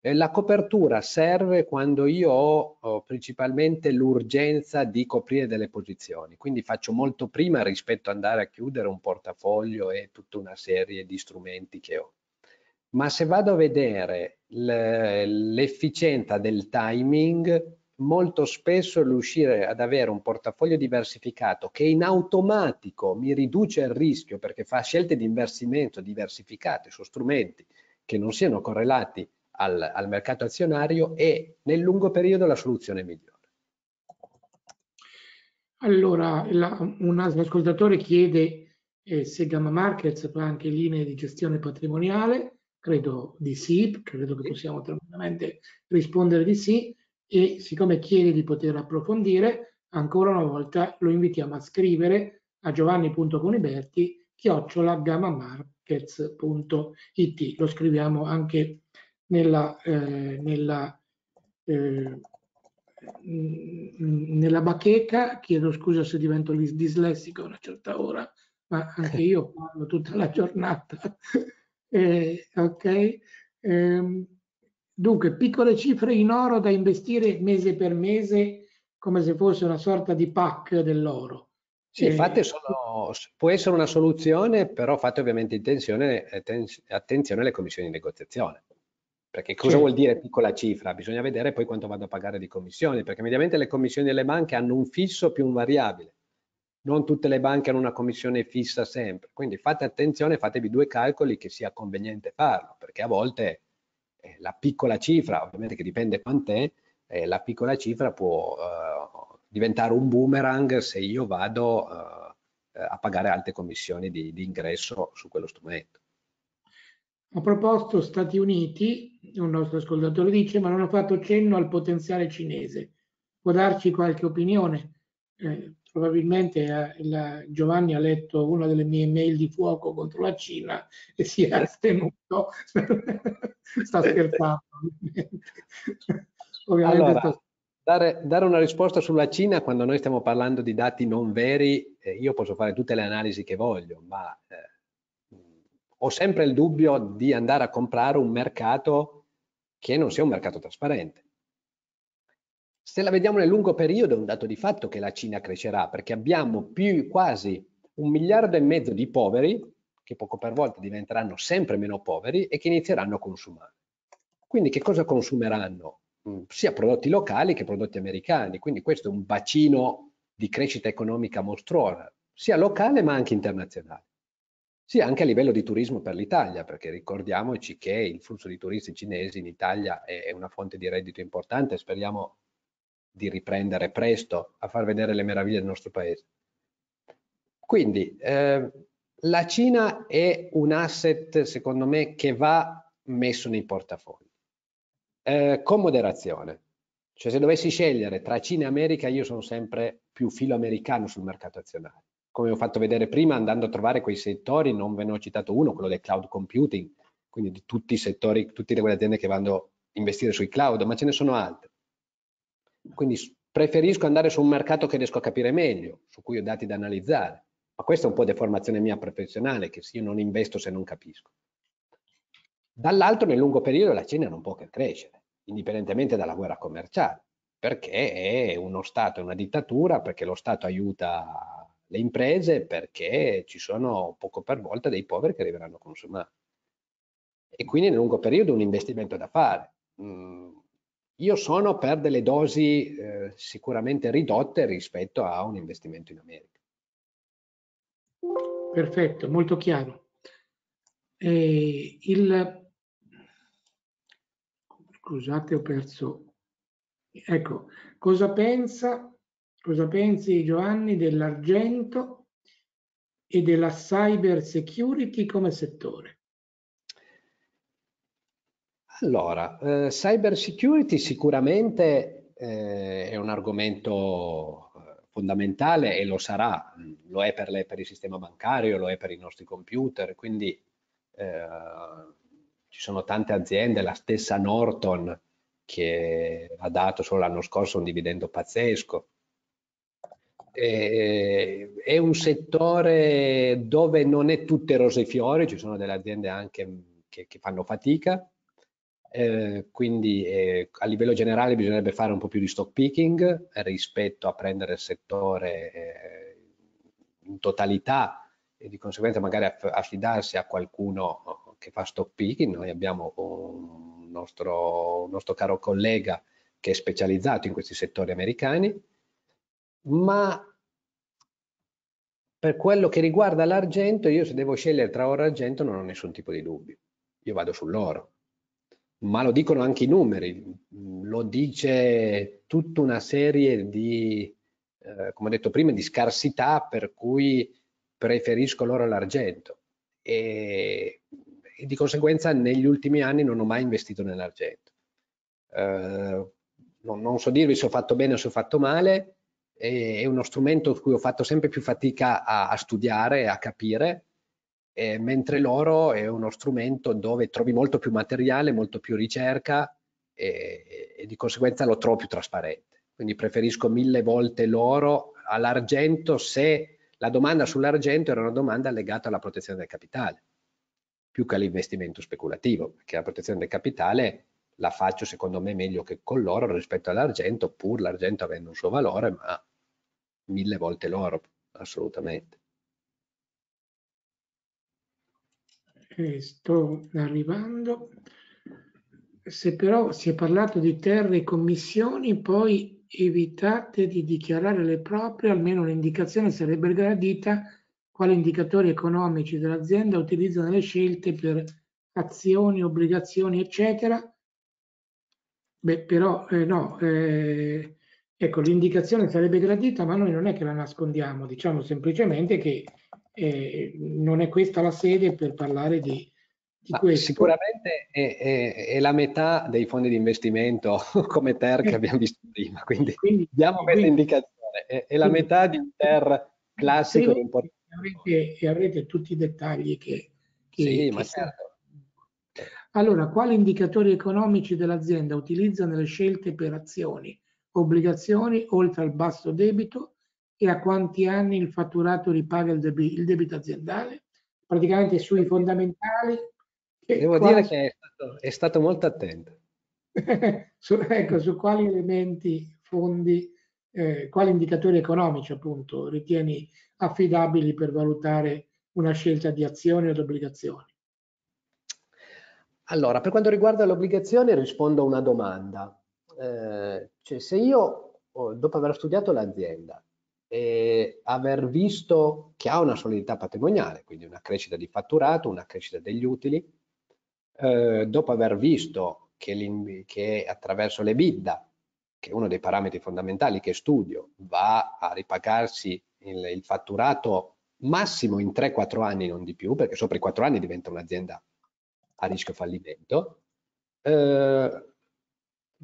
Eh, la copertura serve quando io ho, ho principalmente l'urgenza di coprire delle posizioni, quindi faccio molto prima rispetto ad andare a chiudere un portafoglio e tutta una serie di strumenti che ho ma se vado a vedere l'efficienza del timing, molto spesso riuscire ad avere un portafoglio diversificato che in automatico mi riduce il rischio perché fa scelte di investimento diversificate su strumenti che non siano correlati al, al mercato azionario è nel lungo periodo la soluzione migliore. Allora, la, un ascoltatore chiede eh, se Gamma Markets fa anche linee di gestione patrimoniale Credo di sì, credo che possiamo tranquillamente rispondere di sì e siccome chiede di poter approfondire, ancora una volta lo invitiamo a scrivere a giovanni.coniberti chiocciolagammamarkets.it. Lo scriviamo anche nella, eh, nella, eh, nella bacheca, chiedo scusa se divento dislessico a una certa ora, ma anche [laughs] io parlo tutta la giornata. Eh, okay? eh, dunque, piccole cifre in oro da investire mese per mese come se fosse una sorta di pack dell'oro. Sì, infatti eh, sono, può essere una soluzione, però fate ovviamente attenzione alle commissioni di negoziazione. Perché cosa sì. vuol dire piccola cifra? Bisogna vedere poi quanto vado a pagare di commissioni, perché mediamente le commissioni delle banche hanno un fisso più un variabile non tutte le banche hanno una commissione fissa sempre, quindi fate attenzione, fatevi due calcoli che sia conveniente farlo, perché a volte eh, la piccola cifra, ovviamente che dipende quant'è, eh, la piccola cifra può eh, diventare un boomerang se io vado eh, a pagare alte commissioni di, di ingresso su quello strumento. Ho proposto Stati Uniti, un nostro ascoltatore dice, ma non ho fatto cenno al potenziale cinese. Può darci qualche opinione? Eh, probabilmente eh, la, Giovanni ha letto una delle mie mail di fuoco contro la Cina e si è astenuto. [laughs] sta eh, eh. scherzando. Ovviamente allora, sta... Dare, dare, una risposta sulla Cina quando noi stiamo parlando di dati non veri, eh, io posso fare tutte le analisi che voglio, ma eh, ho sempre il dubbio di andare a comprare un mercato che non sia un mercato trasparente. Se la vediamo nel lungo periodo è un dato di fatto che la Cina crescerà perché abbiamo più quasi un miliardo e mezzo di poveri che poco per volta diventeranno sempre meno poveri e che inizieranno a consumare. Quindi che cosa consumeranno? Mm, sia prodotti locali che prodotti americani, quindi questo è un bacino di crescita economica mostruosa, sia locale ma anche internazionale. Sì, anche a livello di turismo per l'Italia, perché ricordiamoci che il flusso di turisti cinesi in Italia è una fonte di reddito importante, speriamo di riprendere presto a far vedere le meraviglie del nostro paese. Quindi eh, la Cina è un asset, secondo me, che va messo nei portafogli, eh, con moderazione. Cioè se dovessi scegliere tra Cina e America, io sono sempre più filo americano sul mercato azionario. Come ho fatto vedere prima, andando a trovare quei settori, non ve ne ho citato uno, quello del cloud computing, quindi di tutti i settori, tutte quelle aziende che vanno a investire sui cloud, ma ce ne sono altri quindi preferisco andare su un mercato che riesco a capire meglio, su cui ho dati da analizzare. Ma questa è un po' deformazione mia professionale, che io non investo se non capisco. Dall'altro, nel lungo periodo, la Cina non può che crescere, indipendentemente dalla guerra commerciale, perché è uno Stato, è una dittatura, perché lo Stato aiuta le imprese, perché ci sono poco per volta dei poveri che arriveranno a consumare. E quindi nel lungo periodo un investimento da fare. Mm, io sono per delle dosi eh, sicuramente ridotte rispetto a un investimento in America. Perfetto, molto chiaro. Eh, il... Scusate, ho perso. Ecco, cosa pensa, cosa pensi Giovanni dell'argento e della cyber security come settore? Allora, eh, cyber security sicuramente eh, è un argomento eh, fondamentale e lo sarà, mm, lo è per, le, per, il sistema bancario, lo è per i nostri computer, quindi eh, ci sono tante aziende, la stessa Norton che ha dato solo l'anno scorso un dividendo pazzesco. E, è un settore dove non è tutte rose e fiori, ci sono delle aziende anche che, che fanno fatica, eh, quindi eh, a livello generale bisognerebbe fare un po' più di stock picking rispetto a prendere il settore eh, in totalità e di conseguenza magari affidarsi a qualcuno eh, che fa stock picking. Noi abbiamo un nostro, un nostro caro collega che è specializzato in questi settori americani, ma per quello che riguarda l'argento, io se devo scegliere tra oro e argento non ho nessun tipo di dubbio. Io vado sull'oro ma lo dicono anche i numeri, lo dice tutta una serie di, eh, come ho detto prima, di scarsità per cui preferisco l'oro l'argento e, e, di conseguenza negli ultimi anni non ho mai investito nell'argento. Eh, non, non, so dirvi se ho fatto bene o se ho fatto male, è, è uno strumento su cui ho fatto sempre più fatica a, a studiare, a capire, eh, mentre l'oro è uno strumento dove trovi molto più materiale, molto più ricerca e, e di conseguenza lo trovo più trasparente. Quindi preferisco mille volte l'oro all'argento se la domanda sull'argento era una domanda legata alla protezione del capitale, più che all'investimento speculativo, perché la protezione del capitale la faccio secondo me meglio che con l'oro rispetto all'argento, pur l'argento avendo un suo valore, ma mille volte l'oro, assolutamente. eh, sto arrivando. Se però si è parlato di terre e commissioni, poi evitate di dichiarare le proprie, almeno l'indicazione sarebbe gradita quali indicatori economici dell'azienda utilizzano le scelte per azioni, obbligazioni, eccetera. Beh, però eh, no, eh, ecco, l'indicazione sarebbe gradita, ma noi non è che la nascondiamo, diciamo semplicemente che eh, non è questa la sede per parlare di, di questo. Sicuramente è, è, è, la metà dei fondi di investimento [laughs] come TER che abbiamo visto prima, quindi, quindi diamo questa indicazione, è, è la metà di un TER classico. E avrete, avrete, tutti i dettagli che... che sì, che ma certo. Allora, quali indicatori economici dell'azienda utilizza nelle scelte per azioni, obbligazioni, oltre al basso debito, e a quanti anni il fatturato ripaga il, deb- il debito aziendale, praticamente sui fondamentali. Devo quasi... dire che è stato, è stato molto attento. [laughs] su, ecco, su quali elementi, fondi, eh, quali indicatori economici appunto ritieni affidabili per valutare una scelta di azioni o di obbligazioni? Allora, per quanto riguarda l'obbligazione rispondo a una domanda. Eh, cioè, se io, oh, dopo aver studiato l'azienda, eh, aver visto che ha una solidità patrimoniale, quindi una crescita di fatturato, una crescita degli utili, eh, dopo aver visto che, che attraverso le bidda, che è uno dei parametri fondamentali che studio, va a ripagarsi il, il fatturato massimo in 3-4 anni, non di più, perché sopra i 4 anni diventa un'azienda a rischio fallimento, eh,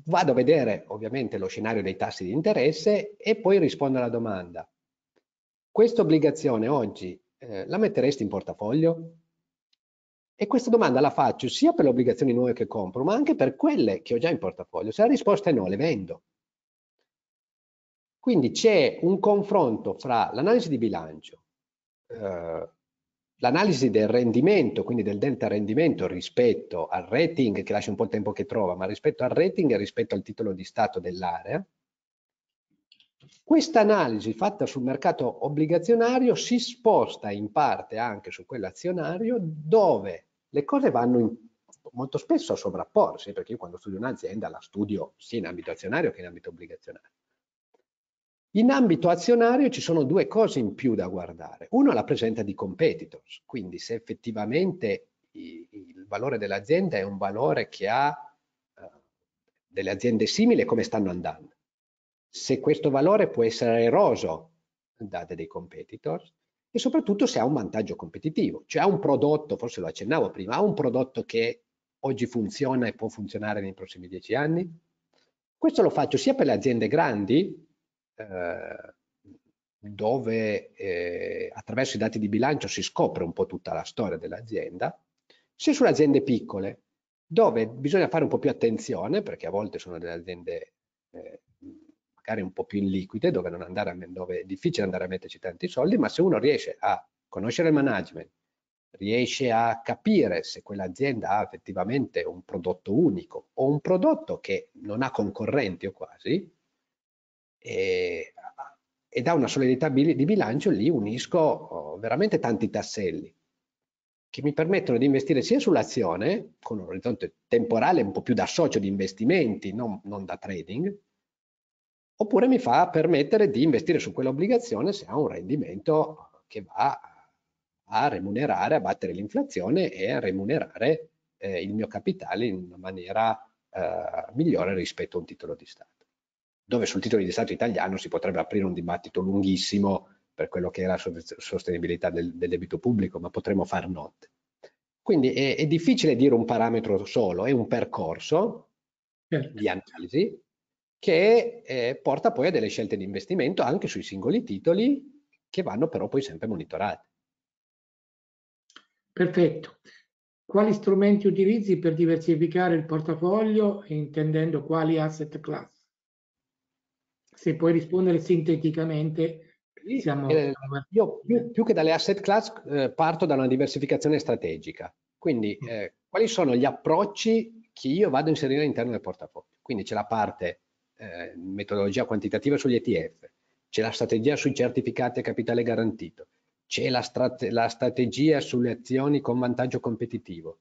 Vado a vedere ovviamente lo scenario dei tassi di interesse e poi rispondo alla domanda. Questa obbligazione oggi eh, la metteresti in portafoglio? E questa domanda la faccio sia per le obbligazioni nuove che compro, ma anche per quelle che ho già in portafoglio. Se la risposta è no, le vendo. Quindi c'è un confronto fra l'analisi di bilancio, eh, L'analisi del rendimento, quindi del delta rendimento rispetto al rating, che lascia un po' il tempo che trova, ma rispetto al rating e rispetto al titolo di stato dell'area, questa analisi fatta sul mercato obbligazionario si sposta in parte anche su quello azionario dove le cose vanno in, molto spesso a sovrapporsi, perché io quando studio un'azienda la studio sia in ambito azionario che in ambito obbligazionario. In ambito azionario ci sono due cose in più da guardare. Uno è la presenza di competitors, quindi se effettivamente il valore dell'azienda è un valore che ha eh, delle aziende simili come stanno andando. Se questo valore può essere eroso da dei competitors e soprattutto se ha un vantaggio competitivo, cioè ha un prodotto, forse lo accennavo prima, ha un prodotto che oggi funziona e può funzionare nei prossimi dieci anni. Questo lo faccio sia per le aziende grandi Ehm, dove eh, attraverso i dati di bilancio si scopre un po' tutta la storia dell'azienda, sia sulle aziende piccole, dove bisogna fare un po' più attenzione, perché a volte sono delle aziende eh, magari un po' più in liquide, dove, a, dove è difficile andare a metterci tanti soldi, ma se uno riesce a conoscere il management, riesce a capire se quell'azienda ha effettivamente un prodotto unico o un prodotto che non ha concorrenti o quasi, e, eh, e da una solidità di bilancio lì unisco oh, veramente tanti tasselli che mi permettono di investire sia sull'azione, con un orizzonte temporale un po' più da socio di investimenti, non, non da trading, oppure mi fa permettere di investire su quell'obbligazione se ha un rendimento che va a remunerare, a battere l'inflazione e a remunerare eh, il mio capitale in una maniera eh, migliore rispetto a un titolo di Stato dove sul titolo di Stato italiano si potrebbe aprire un dibattito lunghissimo per quello che è la sostenibilità del, del debito pubblico, ma potremmo far notte. Quindi è, è, difficile dire un parametro solo, è un percorso certo. di analisi che eh, porta poi a delle scelte di investimento anche sui singoli titoli che vanno però poi sempre monitorate. Perfetto. Quali strumenti utilizzi per diversificare il portafoglio intendendo quali asset class? se puoi rispondere sinteticamente, siamo... Eh, io più, più, che dalle asset class eh, parto da una diversificazione strategica. Quindi mm. eh, quali sono gli approcci che io vado a inserire all'interno del portafoglio? Quindi c'è la parte eh, metodologia quantitativa sugli ETF, c'è la strategia sui certificati a capitale garantito, c'è la, strate la strategia sulle azioni con vantaggio competitivo,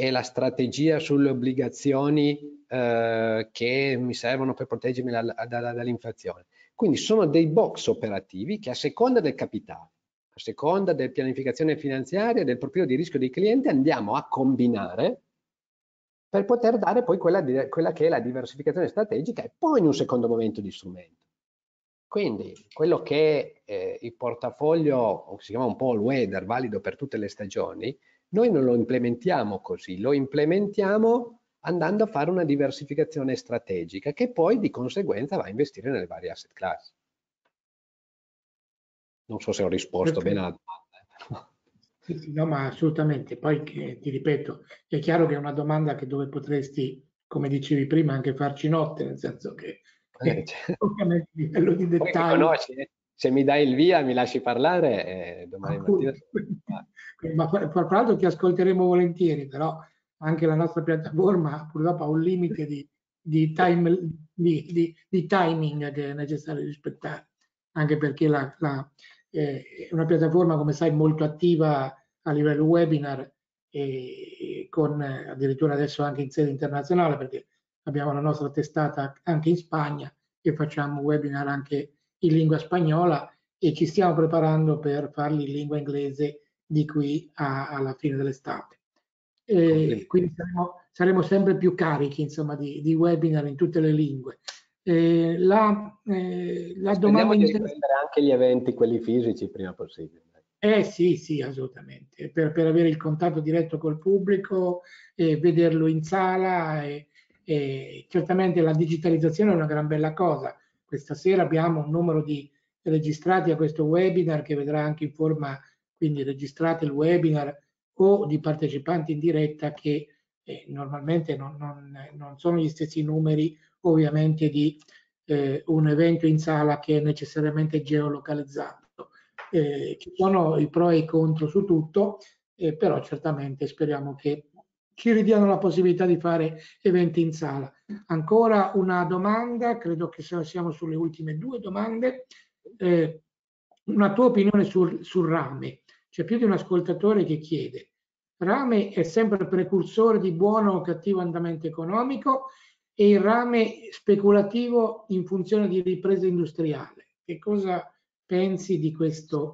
c'è la strategia sulle obbligazioni eh, che mi servono per proteggermi dall'inflazione. Quindi sono dei box operativi che a seconda del capitale, a seconda della pianificazione finanziaria, del profilo di rischio dei clienti, andiamo a combinare per poter dare poi quella, quella che è la diversificazione strategica e poi in un secondo momento di strumento. Quindi quello che eh, il portafoglio, si chiama un po' il weather, valido per tutte le stagioni, noi non lo implementiamo così, lo implementiamo andando a fare una diversificazione strategica che poi di conseguenza va a investire nelle varie asset class. Non so se ho risposto Perfetto. bene alla domanda. Eh, no, ma assolutamente. Poi che, ti ripeto, è chiaro che è una domanda che dove potresti, come dicevi prima, anche farci notte, nel senso che eh, certo. a livello di dettaglio. Poi mi conosci, eh? se mi dai il via, mi lasci parlare, eh, domani mattina. [laughs] Ah. Ma tra l'altro ti ascolteremo volentieri, però anche la nostra piattaforma purtroppo ha un limite di, di, time, di, di, di timing che è necessario rispettare, anche perché la, la, eh, è una piattaforma, come sai, molto attiva a livello webinar e con addirittura adesso anche in sede internazionale perché abbiamo la nostra testata anche in Spagna e facciamo webinar anche in lingua spagnola e ci stiamo preparando per farli in lingua inglese di qui a, alla fine dell'estate. Quindi saremo, saremo, sempre più carichi insomma, di, di, webinar in tutte le lingue. Eh, la, eh, la domanda di riprendere anche gli eventi, quelli fisici, prima possibile. Eh sì, sì, assolutamente, per, per avere il contatto diretto col pubblico, eh, vederlo in sala. Eh, certamente la digitalizzazione è una gran bella cosa, questa sera abbiamo un numero di registrati a questo webinar che vedrà anche in forma, quindi registrate il webinar o di partecipanti in diretta che eh, normalmente non, non, non, sono gli stessi numeri ovviamente di eh, un evento in sala che è necessariamente geolocalizzato. Eh, ci sono i pro e i contro su tutto, eh, però certamente speriamo che ci ridiano la possibilità di fare eventi in sala. Ancora una domanda, credo che siamo sulle ultime due domande. Eh, una tua opinione sul, sul rame. C'è più di un ascoltatore che chiede. Rame è sempre precursore di buono o cattivo andamento economico e il rame speculativo in funzione di ripresa industriale. Che cosa pensi di questo?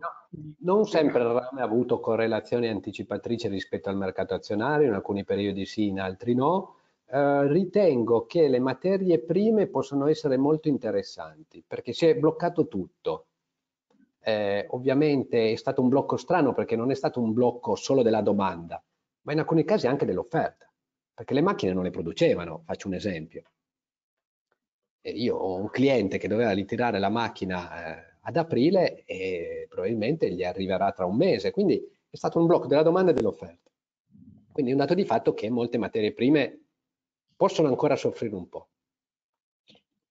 non sempre il rame ha avuto correlazioni anticipatrici rispetto al mercato azionario, in alcuni periodi sì, in altri no. Eh, ritengo che le materie prime possano essere molto interessanti perché si è bloccato tutto. Eh, ovviamente è stato un blocco strano perché non è stato un blocco solo della domanda, ma in alcuni casi anche dell'offerta, perché le macchine non le producevano, faccio un esempio. E io ho un cliente che doveva ritirare la macchina eh, ad aprile e probabilmente gli arriverà tra un mese, quindi è stato un blocco della domanda e dell'offerta. Quindi è un dato di fatto che molte materie prime possono ancora soffrire un po'.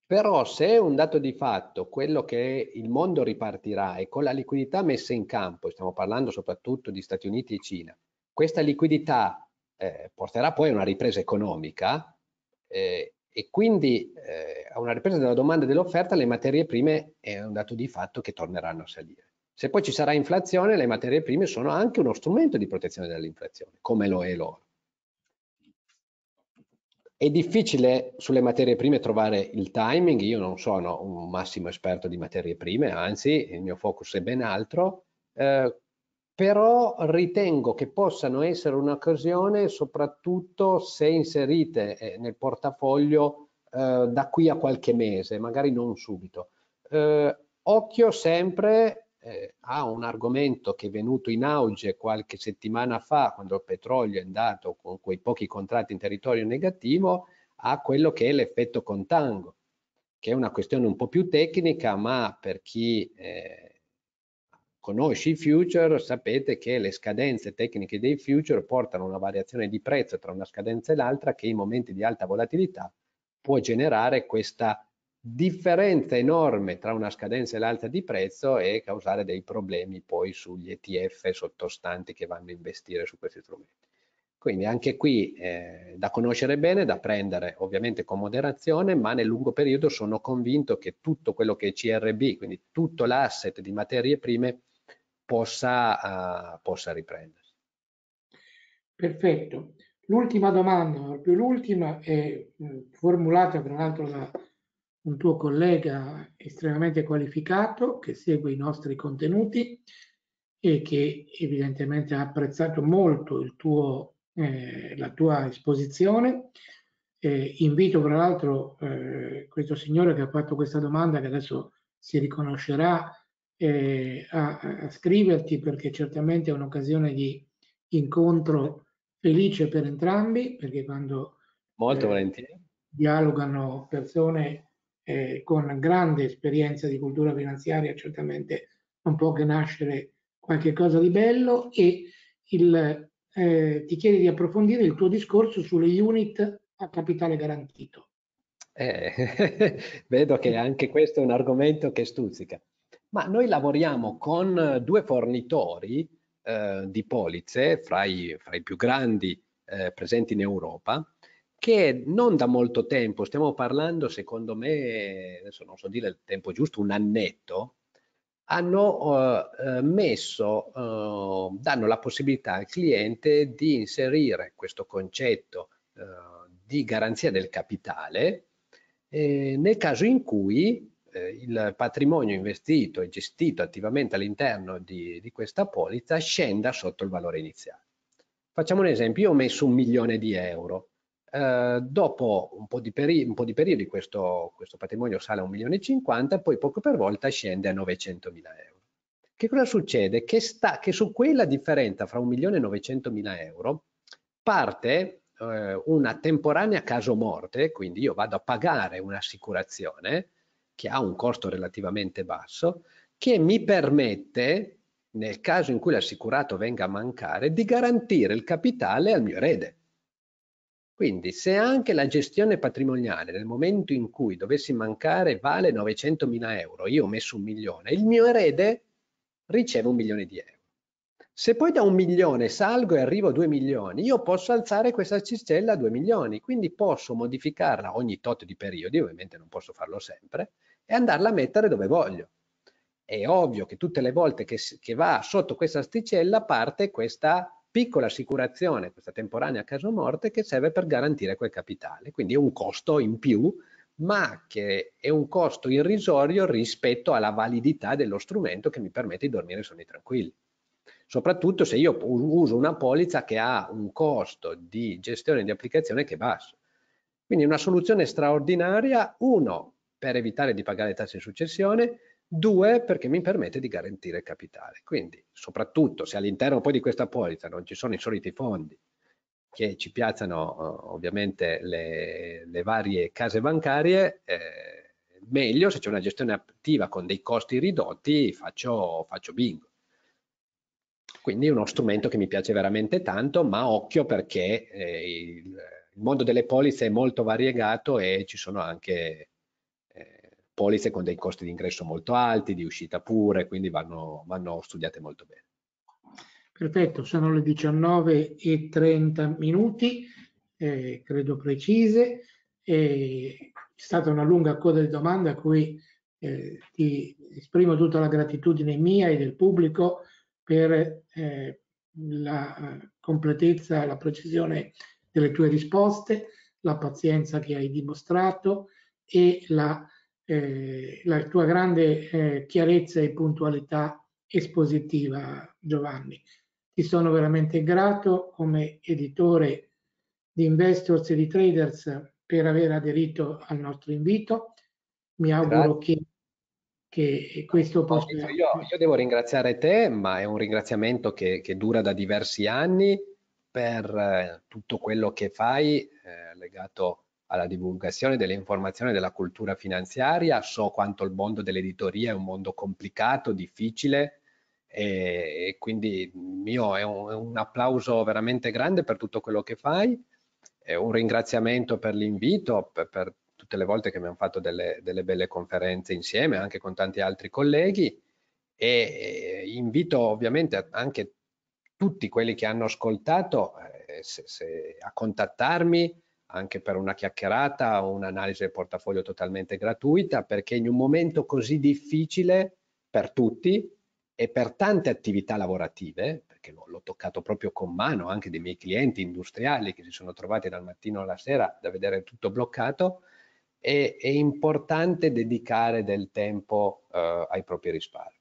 Però se è un dato di fatto quello che il mondo ripartirà e con la liquidità messa in campo, stiamo parlando soprattutto di Stati Uniti e Cina, questa liquidità eh, porterà poi a una ripresa economica eh, e quindi eh, a una ripresa della domanda e dell'offerta le materie prime è un dato di fatto che torneranno a salire. Se poi ci sarà inflazione, le materie prime sono anche uno strumento di protezione dall'inflazione, come lo è l'oro. È difficile sulle materie prime trovare il timing, io non sono un massimo esperto di materie prime, anzi il mio focus è ben altro, eh, però ritengo che possano essere un'occasione soprattutto se inserite eh, nel portafoglio eh, da qui a qualche mese, magari non subito. Eh, occhio sempre eh, a un argomento che è venuto in auge qualche settimana fa, quando il petrolio è andato con quei pochi contratti in territorio negativo, a quello che è l'effetto contango, che è una questione un po' più tecnica, ma per chi eh, conosce i future sapete che le scadenze tecniche dei future portano una variazione di prezzo tra una scadenza e l'altra che in momenti di alta volatilità può generare questa differenza enorme tra una scadenza e l'altra di prezzo e causare dei problemi poi sugli ETF sottostanti che vanno a investire su questi strumenti. Quindi anche qui eh, da conoscere bene, da prendere ovviamente con moderazione, ma nel lungo periodo sono convinto che tutto quello che è CRB, quindi tutto l'asset di materie prime, possa, uh, possa riprendersi. Perfetto. L'ultima domanda, proprio l'ultima, è mm, formulata tra l'altro da un tuo collega estremamente qualificato che segue i nostri contenuti e che evidentemente ha apprezzato molto il tuo, eh, la tua esposizione. Eh, invito tra l'altro eh, questo signore che ha fatto questa domanda, che adesso si riconoscerà, eh, a, a scriverti perché certamente è un'occasione di incontro felice per entrambi, perché quando Molto eh, volentieri. dialogano persone eh, con grande esperienza di cultura finanziaria certamente non può che nascere qualche cosa di bello e il, eh, ti chiedi di approfondire il tuo discorso sulle unit a capitale garantito. Eh, [laughs] vedo che anche questo è un argomento che stuzzica. Ma noi lavoriamo con due fornitori eh, di polizze, fra i, fra i più grandi eh, presenti in Europa, che non da molto tempo, stiamo parlando secondo me, adesso non so dire il tempo giusto, un annetto, hanno eh, eh messo, eh, danno la possibilità al cliente di inserire questo concetto eh, di garanzia del capitale eh, nel caso in cui eh, il patrimonio investito e gestito attivamente all'interno di, di questa polizza scenda sotto il valore iniziale. Facciamo un esempio, io ho messo un milione di euro, eh, dopo un po' di, peri un po di periodi questo, questo, patrimonio sale a 1 milione e 50, poi poco per volta scende a 900 mila euro. Che cosa succede? Che, sta, che su quella differenza fra 1 milione e 900 mila euro parte eh, una temporanea caso morte, quindi io vado a pagare un'assicurazione che ha un costo relativamente basso, che mi permette, nel caso in cui l'assicurato venga a mancare, di garantire il capitale al mio erede quindi se anche la gestione patrimoniale nel momento in cui dovessi mancare vale 900.000 euro, io ho messo un milione, il mio erede riceve un milione di euro. Se poi da un milione salgo e arrivo a 2 milioni, io posso alzare questa cistella a 2 milioni, quindi posso modificarla ogni tot di periodi, ovviamente non posso farlo sempre, e andarla a mettere dove voglio. È ovvio che tutte le volte che, che va sotto questa asticella parte questa piccola assicurazione, questa temporanea a caso morte, che serve per garantire quel capitale. Quindi è un costo in più, ma che è un costo irrisorio rispetto alla validità dello strumento che mi permette di dormire sonni tranquilli. Soprattutto se io uso una polizza che ha un costo di gestione di applicazione che è basso. Quindi una soluzione straordinaria, uno, per evitare di pagare tasse in successione, Due, perché mi permette di garantire capitale. Quindi, soprattutto se all'interno poi di questa polizza non ci sono i soliti fondi che ci piazzano eh, ovviamente le, le varie case bancarie, eh, meglio se c'è una gestione attiva con dei costi ridotti, faccio, faccio bingo. Quindi è uno strumento che mi piace veramente tanto, ma occhio perché eh, il mondo delle polizze è molto variegato e ci sono anche polizze con dei costi di ingresso molto alti, di uscita pure, quindi vanno, vanno studiate molto bene. Perfetto, sono le 19 e 30 minuti, eh, credo precise. Eh, è stata una lunga coda di domande a cui eh, ti esprimo tutta la gratitudine mia e del pubblico per eh, la eh, completezza, la precisione delle tue risposte, la pazienza che hai dimostrato e la eh, la tua grande eh, chiarezza e puntualità espositiva, Giovanni. Ti sono veramente grato come editore di Investors e di Traders per aver aderito al nostro invito. Mi auguro che, che, questo possa... Io, io, devo ringraziare te, ma è un ringraziamento che, che dura da diversi anni per eh, tutto quello che fai eh, legato a alla divulgazione delle informazioni della cultura finanziaria, so quanto il mondo dell'editoria è un mondo complicato, difficile e, quindi mm, mio è un, è un applauso veramente grande per tutto quello che fai, e un ringraziamento per l'invito, per, per, tutte le volte che abbiamo fatto delle, delle belle conferenze insieme, anche con tanti altri colleghi e eh, invito ovviamente anche tutti quelli che hanno ascoltato eh, se, se, a contattarmi anche per una chiacchierata o un'analisi del portafoglio totalmente gratuita, perché in un momento così difficile per tutti e per tante attività lavorative, perché l'ho toccato proprio con mano anche dei miei clienti industriali che si sono trovati dal mattino alla sera da vedere tutto bloccato, è, è importante dedicare del tempo eh, ai propri risparmi.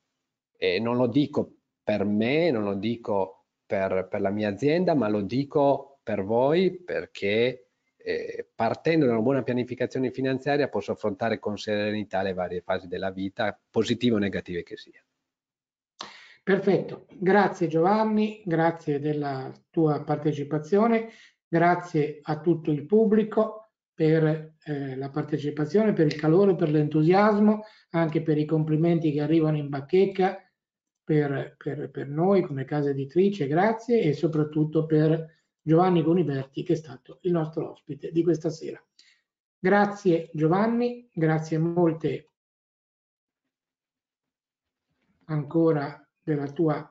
E non lo dico per me, non lo dico per, per la mia azienda, ma lo dico per voi perché eh, partendo da una buona pianificazione finanziaria posso affrontare con serenità le varie fasi della vita, positive o negative che siano. Perfetto, grazie Giovanni, grazie della tua partecipazione, grazie a tutto il pubblico per eh, la partecipazione, per il calore, per l'entusiasmo, anche per i complimenti che arrivano in bacheca per, per, per noi come casa editrice, grazie e soprattutto per Giovanni Coniverti che è stato il nostro ospite di questa sera. Grazie Giovanni, grazie molte ancora della tua,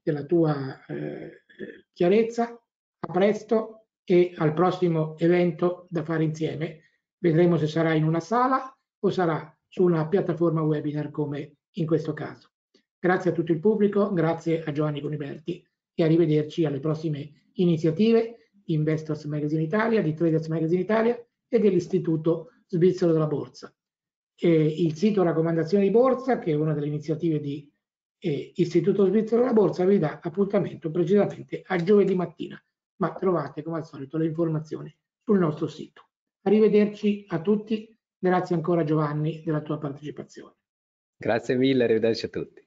della tua eh, chiarezza. A presto e al prossimo evento da fare insieme. Vedremo se sarà in una sala o sarà su una piattaforma webinar come in questo caso. Grazie a tutto il pubblico, grazie a Giovanni Coniverti e arrivederci alle prossime iniziative di Investors Magazine Italia, di Traders Magazine Italia e dell'Istituto Svizzero della Borsa. E il sito raccomandazioni di borsa, che è una delle iniziative di eh, Istituto Svizzero della Borsa, vi dà appuntamento precisamente a giovedì mattina, ma trovate come al solito le informazioni sul nostro sito. Arrivederci a tutti, grazie ancora Giovanni della tua partecipazione. Grazie mille, arrivederci a tutti.